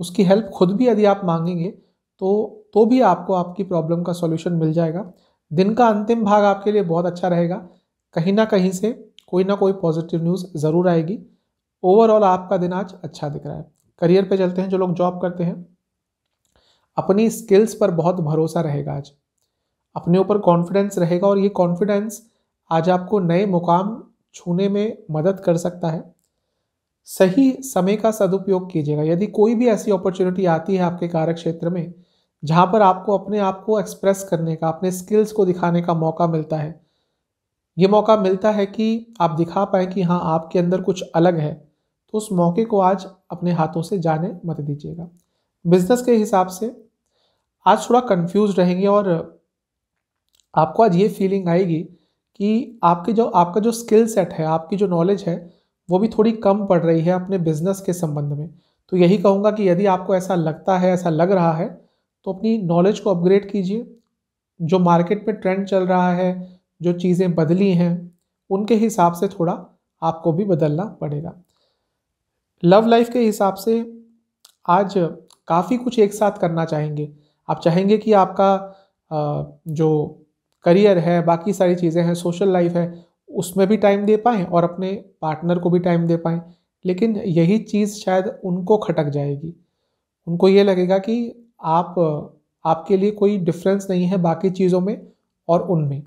उसकी हेल्प खुद भी यदि आप मांगेंगे तो तो भी आपको आपकी प्रॉब्लम का सॉल्यूशन मिल जाएगा दिन का अंतिम भाग आपके लिए बहुत अच्छा रहेगा कहीं ना कहीं से कोई ना कोई पॉजिटिव न्यूज़ ज़रूर आएगी ओवरऑल आपका दिन आज अच्छा दिख रहा है करियर पे चलते हैं जो लोग जॉब करते हैं अपनी स्किल्स पर बहुत भरोसा रहेगा आज अपने ऊपर कॉन्फिडेंस रहेगा और ये कॉन्फिडेंस आज आपको नए मुकाम छूने में मदद कर सकता है सही समय का सदुपयोग कीजिएगा यदि कोई भी ऐसी अपॉर्चुनिटी आती है आपके कार्य क्षेत्र में जहाँ पर आपको अपने आप को एक्सप्रेस करने का अपने स्किल्स को दिखाने का मौका मिलता है ये मौका मिलता है कि आप दिखा पाए कि हाँ आपके अंदर कुछ अलग है तो उस मौके को आज अपने हाथों से जाने मत दीजिएगा बिजनेस के हिसाब से आज थोड़ा कन्फ्यूज रहेंगे और आपको आज ये फीलिंग आएगी कि आपके जो आपका जो स्किल सेट है आपकी जो नॉलेज है वो भी थोड़ी कम पड़ रही है अपने बिजनेस के संबंध में तो यही कहूँगा कि यदि आपको ऐसा लगता है ऐसा लग रहा है तो अपनी नॉलेज को अपग्रेड कीजिए जो मार्केट में ट्रेंड चल रहा है जो चीज़ें बदली हैं उनके हिसाब से थोड़ा आपको भी बदलना पड़ेगा लव लाइफ के हिसाब से आज काफ़ी कुछ एक साथ करना चाहेंगे आप चाहेंगे कि आपका जो करियर है बाकी सारी चीज़ें हैं सोशल लाइफ है उसमें भी टाइम दे पाएँ और अपने पार्टनर को भी टाइम दे पाएँ लेकिन यही चीज़ शायद उनको खटक जाएगी उनको ये लगेगा कि आप आपके लिए कोई डिफरेंस नहीं है बाकी चीज़ों में और उनमें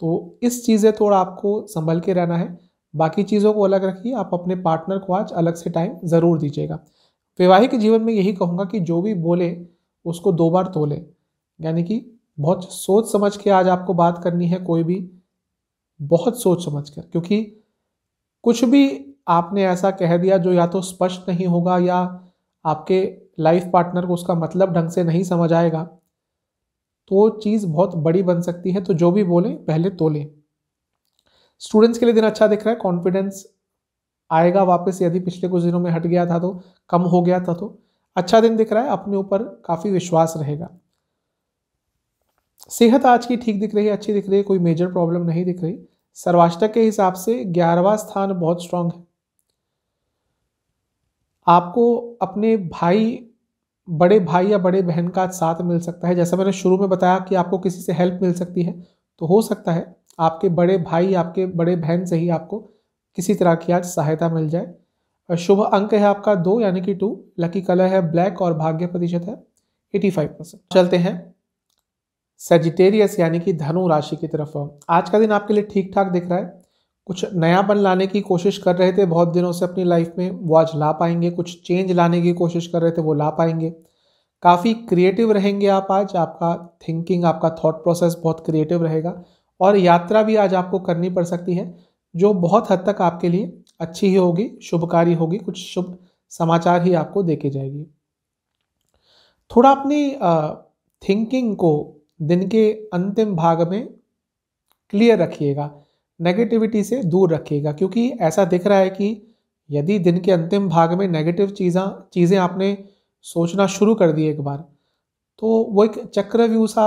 तो इस चीज़ें थोड़ा आपको संभल के रहना है बाकी चीज़ों को अलग रखिए आप अपने पार्टनर को आज अलग से टाइम ज़रूर दीजिएगा वैवाहिक जीवन में यही कहूँगा कि जो भी बोले उसको दो बार तोले यानी कि बहुत सोच समझ के आज आपको बात करनी है कोई भी बहुत सोच समझ कर क्योंकि कुछ भी आपने ऐसा कह दिया जो या तो स्पष्ट नहीं होगा या आपके लाइफ पार्टनर को उसका मतलब ढंग से नहीं समझ आएगा तो चीज़ बहुत बड़ी बन सकती है तो जो भी बोलें पहले तो लें स्टूडेंट्स के लिए दिन अच्छा दिख रहा है कॉन्फिडेंस आएगा वापस यदि पिछले कुछ दिनों में हट गया था तो कम हो गया था तो अच्छा दिन दिख रहा है अपने ऊपर काफ़ी विश्वास रहेगा सेहत आज की ठीक दिख रही है अच्छी दिख रही है कोई मेजर प्रॉब्लम नहीं दिख रही सर्वाष्टक के हिसाब से ग्यारहवा स्थान बहुत स्ट्रांग है आपको अपने भाई बड़े भाई या बड़े बहन का साथ मिल सकता है जैसा मैंने शुरू में बताया कि आपको किसी से हेल्प मिल सकती है तो हो सकता है आपके बड़े भाई आपके बड़े बहन से ही आपको किसी तरह की आज सहायता मिल जाए शुभ अंक है आपका दो यानी कि टू लकी कलर है ब्लैक और भाग्य प्रतिशत है एटी फाइव परसेंट चलते हैं सेजिटेरियस यानी कि धनु राशि की तरफ आज का दिन आपके लिए ठीक ठाक दिख रहा है कुछ नया बन लाने की कोशिश कर रहे थे बहुत दिनों से अपनी लाइफ में वो आज ला पाएंगे कुछ चेंज लाने की कोशिश कर रहे थे वो ला पाएंगे काफ़ी क्रिएटिव रहेंगे आप आज आपका थिंकिंग आपका थॉट प्रोसेस बहुत क्रिएटिव रहेगा और यात्रा भी आज आपको करनी पड़ सकती है जो बहुत हद तक आपके लिए अच्छी ही होगी शुभकारी होगी कुछ शुभ समाचार ही आपको देखे जाएगी थोड़ा अपनी थिंकिंग को दिन के अंतिम भाग में क्लियर रखिएगा नेगेटिविटी से दूर रखिएगा क्योंकि ऐसा दिख रहा है कि यदि दिन के अंतिम भाग में नेगेटिव चीज़ा चीज़ें आपने सोचना शुरू कर दी एक बार तो वो एक चक्रव्यू सा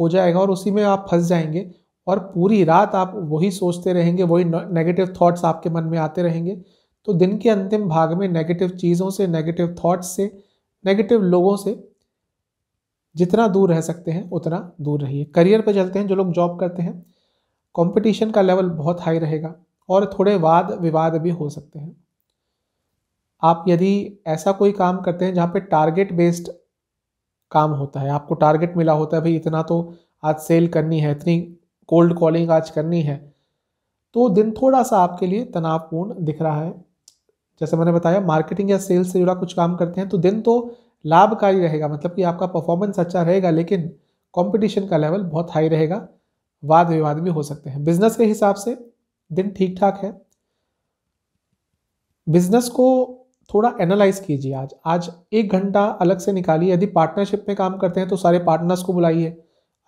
हो जाएगा और उसी में आप फंस जाएंगे और पूरी रात आप वही सोचते रहेंगे वही नेगेटिव थॉट्स आपके मन में आते रहेंगे तो दिन के अंतिम भाग में नेगेटिव चीज़ों से नेगेटिव थॉट्स से नेगेटिव लोगों से जितना दूर रह सकते हैं उतना दूर रहिए करियर पर चलते हैं जो लोग जॉब करते हैं कंपटीशन का लेवल बहुत हाई रहेगा और थोड़े वाद विवाद भी हो सकते हैं आप यदि ऐसा कोई काम करते हैं जहाँ पे टारगेट बेस्ड काम होता है आपको टारगेट मिला होता है भाई इतना तो आज सेल करनी है इतनी कोल्ड कॉलिंग आज करनी है तो दिन थोड़ा सा आपके लिए तनावपूर्ण दिख रहा है जैसे मैंने बताया मार्केटिंग या सेल्स से जुड़ा कुछ काम करते हैं तो दिन तो लाभकारी रहेगा मतलब कि आपका परफॉर्मेंस अच्छा रहेगा लेकिन कंपटीशन का लेवल बहुत हाई रहेगा वाद विवाद भी हो सकते हैं बिजनेस के हिसाब से दिन ठीक ठाक है बिजनेस को थोड़ा एनालाइज कीजिए आज आज एक घंटा अलग से निकालिए यदि पार्टनरशिप में काम करते हैं तो सारे पार्टनर्स को बुलाइए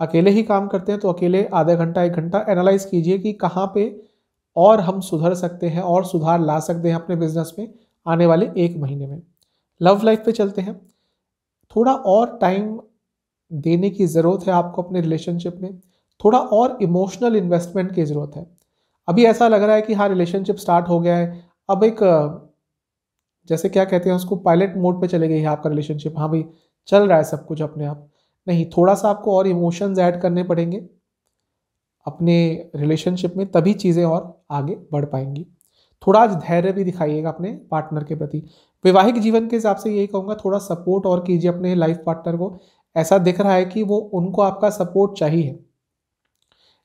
अकेले ही काम करते हैं तो अकेले आधा घंटा एक घंटा एनालाइज कीजिए कि कहाँ पे और हम सुधर सकते हैं और सुधार ला सकते हैं अपने बिजनेस में आने वाले एक महीने में लव लाइफ पे चलते हैं थोड़ा और टाइम देने की ज़रूरत है आपको अपने रिलेशनशिप में थोड़ा और इमोशनल इन्वेस्टमेंट की ज़रूरत है अभी ऐसा लग रहा है कि हाँ रिलेशनशिप स्टार्ट हो गया है अब एक जैसे क्या कहते हैं उसको पायलट मोड पे चले गई है आपका रिलेशनशिप हाँ भाई चल रहा है सब कुछ अपने आप नहीं थोड़ा सा आपको और इमोशंस ऐड करने पड़ेंगे अपने रिलेशनशिप में तभी चीज़ें और आगे बढ़ पाएंगी थोड़ा आज धैर्य भी दिखाइएगा अपने पार्टनर के प्रति वैवाहिक जीवन के हिसाब से यही कहूँगा थोड़ा सपोर्ट और कीजिए अपने लाइफ पार्टनर को ऐसा दिख रहा है कि वो उनको आपका सपोर्ट चाहिए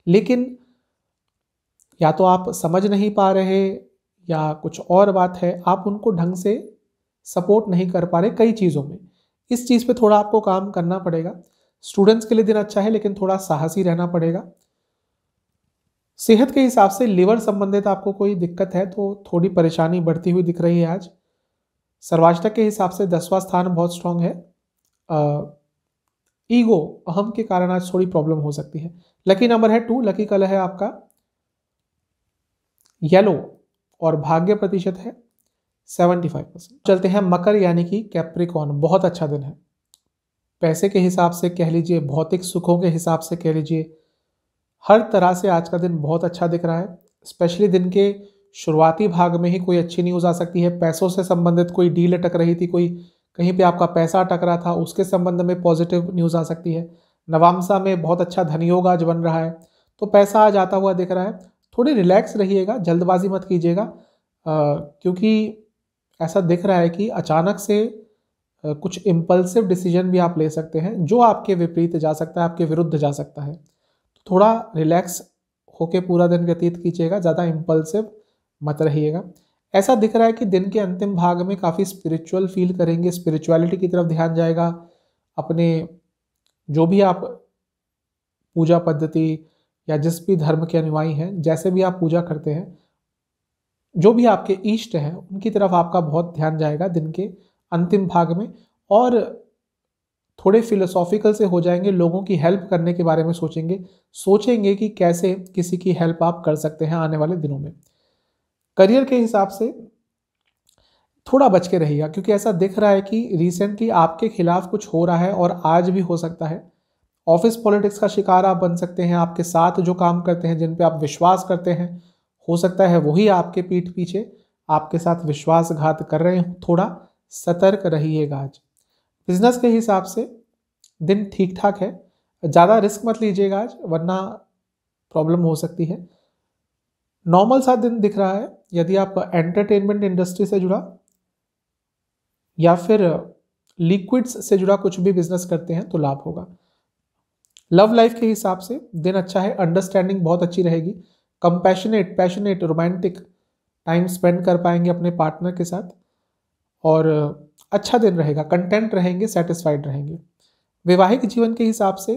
लेकिन या तो आप समझ नहीं पा रहे या कुछ और बात है आप उनको ढंग से सपोर्ट नहीं कर पा रहे कई चीज़ों में इस चीज़ पे थोड़ा आपको काम करना पड़ेगा स्टूडेंट्स के लिए दिन अच्छा है लेकिन थोड़ा साहसी रहना पड़ेगा सेहत के हिसाब से लिवर संबंधित आपको कोई दिक्कत है तो थोड़ी परेशानी बढ़ती हुई दिख रही है आज सर्वाष्टक के हिसाब से दसवां स्थान बहुत स्ट्रांग है ईगो अहम के कारण आज थोड़ी प्रॉब्लम हो सकती है लकी नंबर है टू लकी कलर है आपका येलो और भाग्य प्रतिशत है सेवेंटी फाइव परसेंट चलते हैं मकर यानी कि कैप्रिकॉन बहुत अच्छा दिन है पैसे के हिसाब से कह लीजिए भौतिक सुखों के हिसाब से कह लीजिए हर तरह से आज का दिन बहुत अच्छा दिख रहा है स्पेशली दिन के शुरुआती भाग में ही कोई अच्छी न्यूज़ आ सकती है पैसों से संबंधित कोई डील अटक रही थी कोई कहीं पे आपका पैसा अटक रहा था उसके संबंध में पॉजिटिव न्यूज़ आ सकती है नवामसा में बहुत अच्छा धनयोग आज बन रहा है तो पैसा आज आता हुआ दिख रहा है थोड़ी रिलैक्स रहिएगा जल्दबाजी मत कीजिएगा क्योंकि ऐसा दिख रहा है कि अचानक से कुछ इम्पल्सिव डिसीजन भी आप ले सकते हैं जो आपके विपरीत जा सकता है आपके विरुद्ध जा सकता है तो थोड़ा रिलैक्स होके पूरा दिन व्यतीत कीजिएगा ज़्यादा इम्पल्सिव मत रहिएगा ऐसा दिख रहा है कि दिन के अंतिम भाग में काफ़ी स्पिरिचुअल फील करेंगे स्पिरिचुअलिटी की तरफ ध्यान जाएगा अपने जो भी आप पूजा पद्धति या जिस भी धर्म के अनुयायी हैं जैसे भी आप पूजा करते हैं जो भी आपके ईष्ट हैं उनकी तरफ आपका बहुत ध्यान जाएगा दिन के अंतिम भाग में और थोड़े फिलोसॉफिकल से हो जाएंगे लोगों की हेल्प करने के बारे में सोचेंगे सोचेंगे कि कैसे किसी की हेल्प आप कर सकते हैं आने वाले दिनों में करियर के हिसाब से थोड़ा बच के रहिएगा क्योंकि ऐसा दिख रहा है कि रिसेंटली आपके खिलाफ कुछ हो रहा है और आज भी हो सकता है ऑफिस पॉलिटिक्स का शिकार आप बन सकते हैं आपके साथ जो काम करते हैं जिन पे आप विश्वास करते हैं हो सकता है वही आपके पीठ पीछे आपके साथ विश्वासघात कर रहे हों थोड़ा सतर्क रहिएगा आज बिजनेस के हिसाब से दिन ठीक ठाक है ज़्यादा रिस्क मत लीजिएगा आज वरना प्रॉब्लम हो सकती है नॉर्मल सा दिन दिख रहा है यदि आप एंटरटेनमेंट इंडस्ट्री से जुड़ा या फिर लिक्विड्स से जुड़ा कुछ भी बिजनेस करते हैं तो लाभ होगा लव लाइफ के हिसाब से दिन अच्छा है अंडरस्टैंडिंग बहुत अच्छी रहेगी compassionate passionate romantic time spend कर पाएंगे अपने पार्टनर के साथ और अच्छा दिन रहेगा कंटेंट रहेंगे सेटिस्फाइड रहेंगे वैवाहिक जीवन के हिसाब से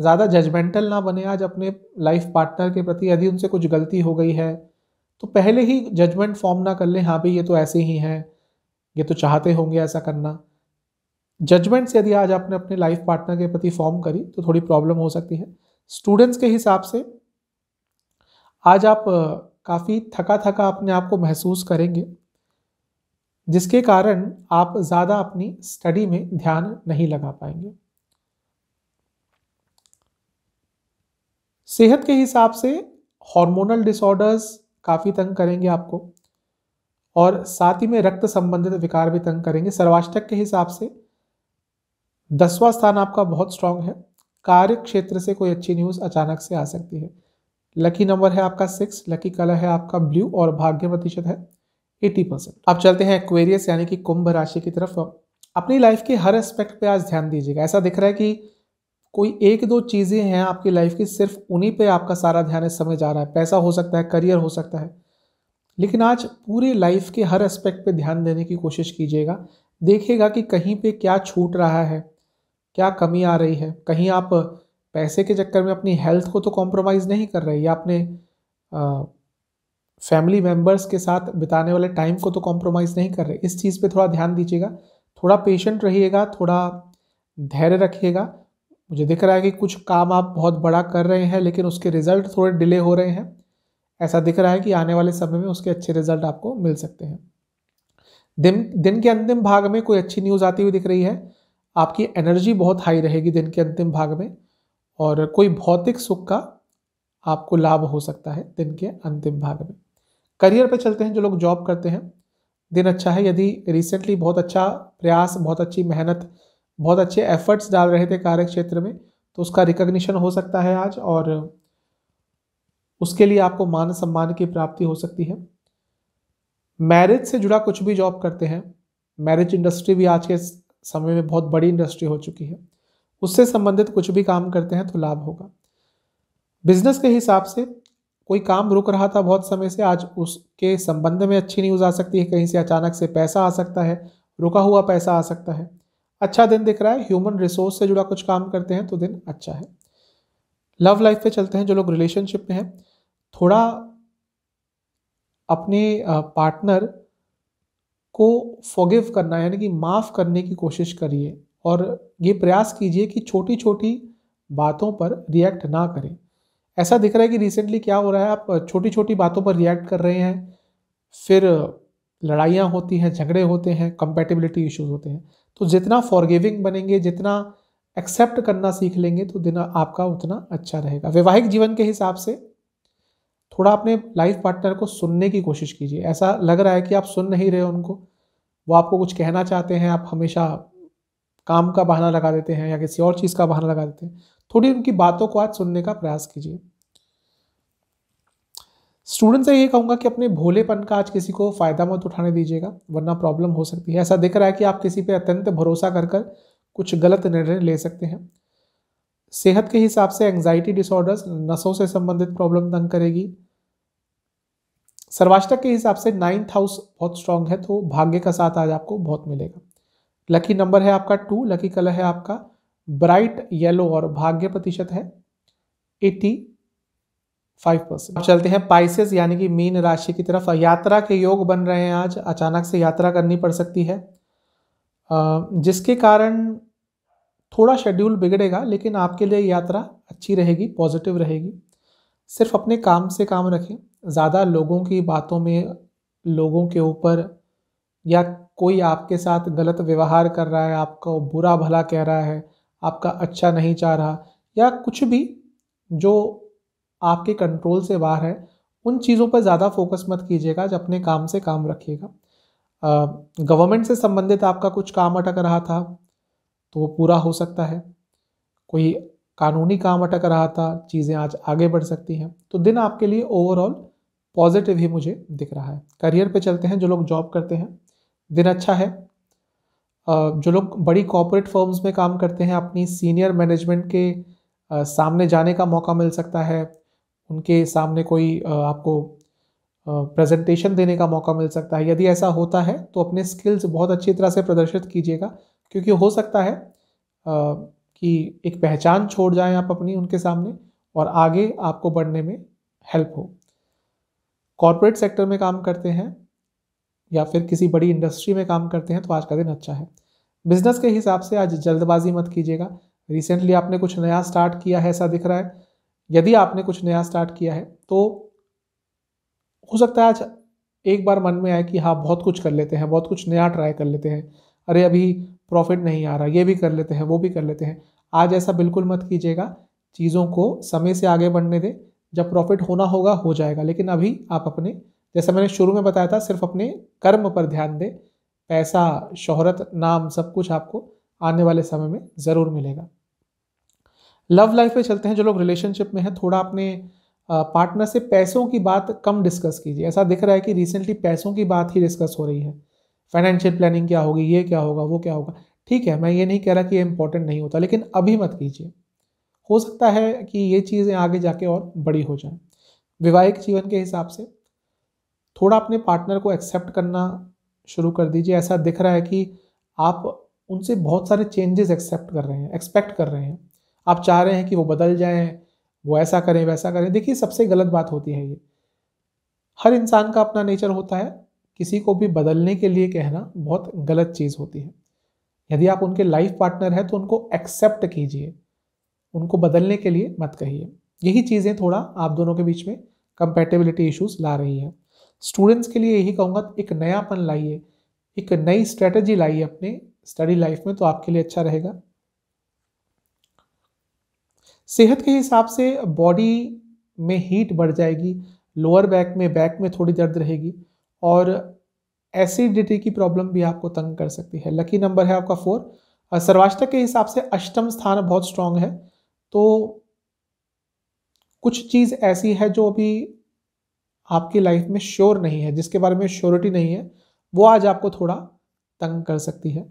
ज़्यादा जजमेंटल ना बने आज अपने लाइफ पार्टनर के प्रति यदि उनसे कुछ गलती हो गई है तो पहले ही जजमेंट फॉर्म ना कर लें हाँ भाई ये तो ऐसे ही हैं ये तो चाहते होंगे ऐसा करना जजमेंट्स यदि आज आपने अपने लाइफ पार्टनर के प्रति फॉर्म करी तो थोड़ी प्रॉब्लम हो सकती है स्टूडेंट्स के हिसाब से आज आप काफ़ी थका थका अपने आप को महसूस करेंगे जिसके कारण आप ज़्यादा अपनी स्टडी में ध्यान नहीं लगा पाएंगे सेहत के हिसाब से हार्मोनल डिसऑर्डर्स काफ़ी तंग करेंगे आपको और साथ ही में रक्त संबंधित विकार भी तंग करेंगे सर्वाष्टक के हिसाब से दसवां स्थान आपका बहुत स्ट्रांग है कार्य क्षेत्र से कोई अच्छी न्यूज़ अचानक से आ सकती है लकी नंबर है आपका सिक्स लकी कलर है आपका ब्लू और भाग्य प्रतिशत है एटी परसेंट आप चलते हैं एक्वेरियस यानी कि कुंभ राशि की तरफ अपनी लाइफ के हर एस्पेक्ट पे आज ध्यान दीजिएगा ऐसा दिख रहा है कि कोई एक दो चीज़ें हैं आपकी लाइफ की सिर्फ उन्हीं पे आपका सारा ध्यान इस समय जा रहा है पैसा हो सकता है करियर हो सकता है लेकिन आज पूरी लाइफ के हर एस्पेक्ट पे ध्यान देने की कोशिश कीजिएगा देखिएगा कि कहीं पे क्या छूट रहा है क्या कमी आ रही है कहीं आप पैसे के चक्कर में अपनी हेल्थ को तो कॉम्प्रोमाइज़ नहीं कर रहे या अपने फैमिली मेम्बर्स के साथ बिताने वाले टाइम को तो कॉम्प्रोमाइज़ नहीं कर रहे इस चीज़ पे थोड़ा ध्यान दीजिएगा थोड़ा पेशेंट रहिएगा थोड़ा धैर्य रखिएगा मुझे दिख रहा है कि कुछ काम आप बहुत बड़ा कर रहे हैं लेकिन उसके रिजल्ट थोड़े डिले हो रहे हैं ऐसा दिख रहा है कि आने वाले समय में उसके अच्छे रिजल्ट आपको मिल सकते हैं दिन दिन के अंतिम भाग में कोई अच्छी न्यूज़ आती हुई दिख रही है आपकी एनर्जी बहुत हाई रहेगी दिन के अंतिम भाग में और कोई भौतिक सुख का आपको लाभ हो सकता है दिन के अंतिम भाग में करियर पर चलते हैं जो लोग जॉब करते हैं दिन अच्छा है यदि रिसेंटली बहुत अच्छा प्रयास बहुत अच्छी मेहनत बहुत अच्छे एफर्ट्स डाल रहे थे कार्य क्षेत्र में तो उसका रिकग्निशन हो सकता है आज और उसके लिए आपको मान सम्मान की प्राप्ति हो सकती है मैरिज से जुड़ा कुछ भी जॉब करते हैं मैरिज इंडस्ट्री भी आज के समय में बहुत बड़ी इंडस्ट्री हो चुकी है उससे संबंधित कुछ भी काम करते हैं तो लाभ होगा बिजनेस के हिसाब से कोई काम रुक रहा था बहुत समय से आज उसके संबंध में अच्छी न्यूज़ आ सकती है कहीं से अचानक से पैसा आ सकता है रुका हुआ पैसा आ सकता है अच्छा दिन दिख रहा है ह्यूमन रिसोर्स से जुड़ा कुछ काम करते हैं तो दिन अच्छा है लव लाइफ पे चलते हैं जो लोग रिलेशनशिप में हैं थोड़ा अपने पार्टनर को फॉगिव करना यानी कि माफ़ करने की कोशिश करिए और ये प्रयास कीजिए कि छोटी छोटी बातों पर रिएक्ट ना करें ऐसा दिख रहा है कि रिसेंटली क्या हो रहा है आप छोटी छोटी बातों पर रिएक्ट कर रहे हैं फिर लड़ाइयाँ होती हैं झगड़े होते हैं कंपेटेबिलिटी इश्यूज होते हैं तो जितना फॉरगिविंग बनेंगे जितना एक्सेप्ट करना सीख लेंगे तो दिन आपका उतना अच्छा रहेगा वैवाहिक जीवन के हिसाब से थोड़ा अपने लाइफ पार्टनर को सुनने की कोशिश कीजिए ऐसा लग रहा है कि आप सुन नहीं रहे उनको वो आपको कुछ कहना चाहते हैं आप हमेशा काम का बहाना लगा देते हैं या किसी और चीज़ का बहाना लगा देते हैं थोड़ी उनकी बातों को आज सुनने का प्रयास कीजिए स्टूडेंट से ये कहूँगा कि अपने भोलेपन का आज किसी को फ़ायदा मत उठाने दीजिएगा वरना प्रॉब्लम हो सकती है ऐसा दिख रहा है कि आप किसी पे अत्यंत भरोसा कर कर कुछ गलत निर्णय ले सकते हैं सेहत के हिसाब से एंजाइटी डिसऑर्डर्स नसों से संबंधित प्रॉब्लम तंग करेगी सर्वाष्टक के हिसाब से नाइन्थ हाउस बहुत स्ट्रांग है तो भाग्य का साथ आज आपको बहुत मिलेगा लकी नंबर है आपका टू लकी कलर है आपका ब्राइट येलो और भाग्य प्रतिशत है एटी फाइव परसेंट चलते हैं पाइसेस यानी कि मीन राशि की तरफ यात्रा के योग बन रहे हैं आज अचानक से यात्रा करनी पड़ सकती है जिसके कारण थोड़ा शेड्यूल बिगड़ेगा लेकिन आपके लिए यात्रा अच्छी रहेगी पॉजिटिव रहेगी सिर्फ अपने काम से काम रखें ज़्यादा लोगों की बातों में लोगों के ऊपर या कोई आपके साथ गलत व्यवहार कर रहा है आपको बुरा भला कह रहा है आपका अच्छा नहीं चाह रहा या कुछ भी जो आपके कंट्रोल से बाहर है उन चीज़ों पर ज़्यादा फोकस मत कीजिएगा अपने काम से काम रखिएगा गवर्नमेंट से संबंधित आपका कुछ काम अटक रहा था तो वो पूरा हो सकता है कोई कानूनी काम अटक रहा था चीज़ें आज आगे बढ़ सकती हैं तो दिन आपके लिए ओवरऑल पॉजिटिव ही मुझे दिख रहा है करियर पे चलते हैं जो लोग जॉब करते हैं दिन अच्छा है जो लोग बड़ी कॉरपोरेट फर्म्स में काम करते हैं अपनी सीनियर मैनेजमेंट के सामने जाने का मौका मिल सकता है उनके सामने कोई आपको प्रेजेंटेशन देने का मौका मिल सकता है यदि ऐसा होता है तो अपने स्किल्स बहुत अच्छी तरह से प्रदर्शित कीजिएगा क्योंकि हो सकता है कि एक पहचान छोड़ जाएं आप अपनी उनके सामने और आगे आपको बढ़ने में हेल्प हो कॉरपोरेट सेक्टर में काम करते हैं या फिर किसी बड़ी इंडस्ट्री में काम करते हैं तो आज का दिन अच्छा है बिजनेस के हिसाब से आज जल्दबाजी मत कीजिएगा रिसेंटली आपने कुछ नया स्टार्ट किया है ऐसा दिख रहा है यदि आपने कुछ नया स्टार्ट किया है तो हो सकता है आज एक बार मन में आए कि हाँ बहुत कुछ कर लेते हैं बहुत कुछ नया ट्राई कर लेते हैं अरे अभी प्रॉफिट नहीं आ रहा ये भी कर लेते हैं वो भी कर लेते हैं आज ऐसा बिल्कुल मत कीजिएगा चीज़ों को समय से आगे बढ़ने दें जब प्रॉफिट होना होगा हो जाएगा लेकिन अभी आप अपने जैसा मैंने शुरू में बताया था सिर्फ अपने कर्म पर ध्यान दें पैसा शोहरत नाम सब कुछ आपको आने वाले समय में ज़रूर मिलेगा लव लाइफ पे चलते हैं जो लोग रिलेशनशिप में हैं थोड़ा अपने पार्टनर से पैसों की बात कम डिस्कस कीजिए ऐसा दिख रहा है कि रिसेंटली पैसों की बात ही डिस्कस हो रही है फाइनेंशियल प्लानिंग क्या होगी ये क्या होगा वो क्या होगा ठीक है मैं ये नहीं कह रहा कि ये इंपॉर्टेंट नहीं होता लेकिन अभी मत कीजिए हो सकता है कि ये चीज़ें आगे जाके और बड़ी हो जाएं वैवाहिक जीवन के हिसाब से थोड़ा अपने पार्टनर को एक्सेप्ट करना शुरू कर दीजिए ऐसा दिख रहा है कि आप उनसे बहुत सारे चेंजेस एक्सेप्ट कर रहे हैं एक्सपेक्ट कर रहे हैं आप चाह रहे हैं कि वो बदल जाएं वो ऐसा करें वैसा करें देखिए सबसे गलत बात होती है ये हर इंसान का अपना नेचर होता है किसी को भी बदलने के लिए कहना बहुत गलत चीज़ होती है यदि आप उनके लाइफ पार्टनर हैं तो उनको एक्सेप्ट कीजिए उनको बदलने के लिए मत कहिए यही चीज़ें थोड़ा आप दोनों के बीच में कंपेटेबिलिटी इश्यूज ला रही है स्टूडेंट्स के लिए यही कहूँगा एक नयापन लाइए एक नई स्ट्रेटजी लाइए अपने स्टडी लाइफ में तो आपके लिए अच्छा रहेगा सेहत के हिसाब से बॉडी में हीट बढ़ जाएगी लोअर बैक में बैक में थोड़ी दर्द रहेगी और एसिडिटी की प्रॉब्लम भी आपको तंग कर सकती है लकी नंबर है आपका फोर सर्वाष्टक के हिसाब से अष्टम स्थान बहुत स्ट्रांग है तो कुछ चीज़ ऐसी है जो अभी आपकी लाइफ में श्योर नहीं है जिसके बारे में श्योरिटी नहीं है वो आज आपको थोड़ा तंग कर सकती है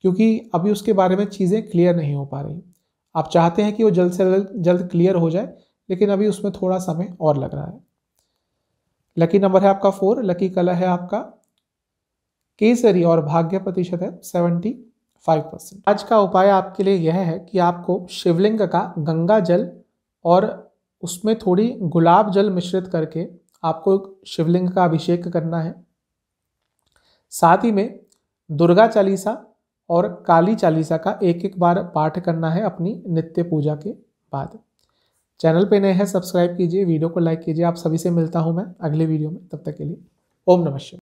क्योंकि अभी उसके बारे में चीज़ें क्लियर नहीं हो पा रही आप चाहते हैं कि वो जल्द से जल्द जल्द क्लियर हो जाए लेकिन अभी उसमें थोड़ा समय और लग रहा है लकी नंबर है आपका फोर लकी कलर है आपका केसरी और भाग्य प्रतिशत है सेवेंटी फाइव परसेंट आज का उपाय आपके लिए यह है कि आपको शिवलिंग का गंगा जल और उसमें थोड़ी गुलाब जल मिश्रित करके आपको शिवलिंग का अभिषेक करना है साथ ही में दुर्गा चालीसा और काली चालीसा का एक एक बार पाठ करना है अपनी नित्य पूजा के बाद चैनल पे नए हैं सब्सक्राइब कीजिए वीडियो को लाइक कीजिए आप सभी से मिलता हूँ मैं अगले वीडियो में तब तक के लिए ओम नमः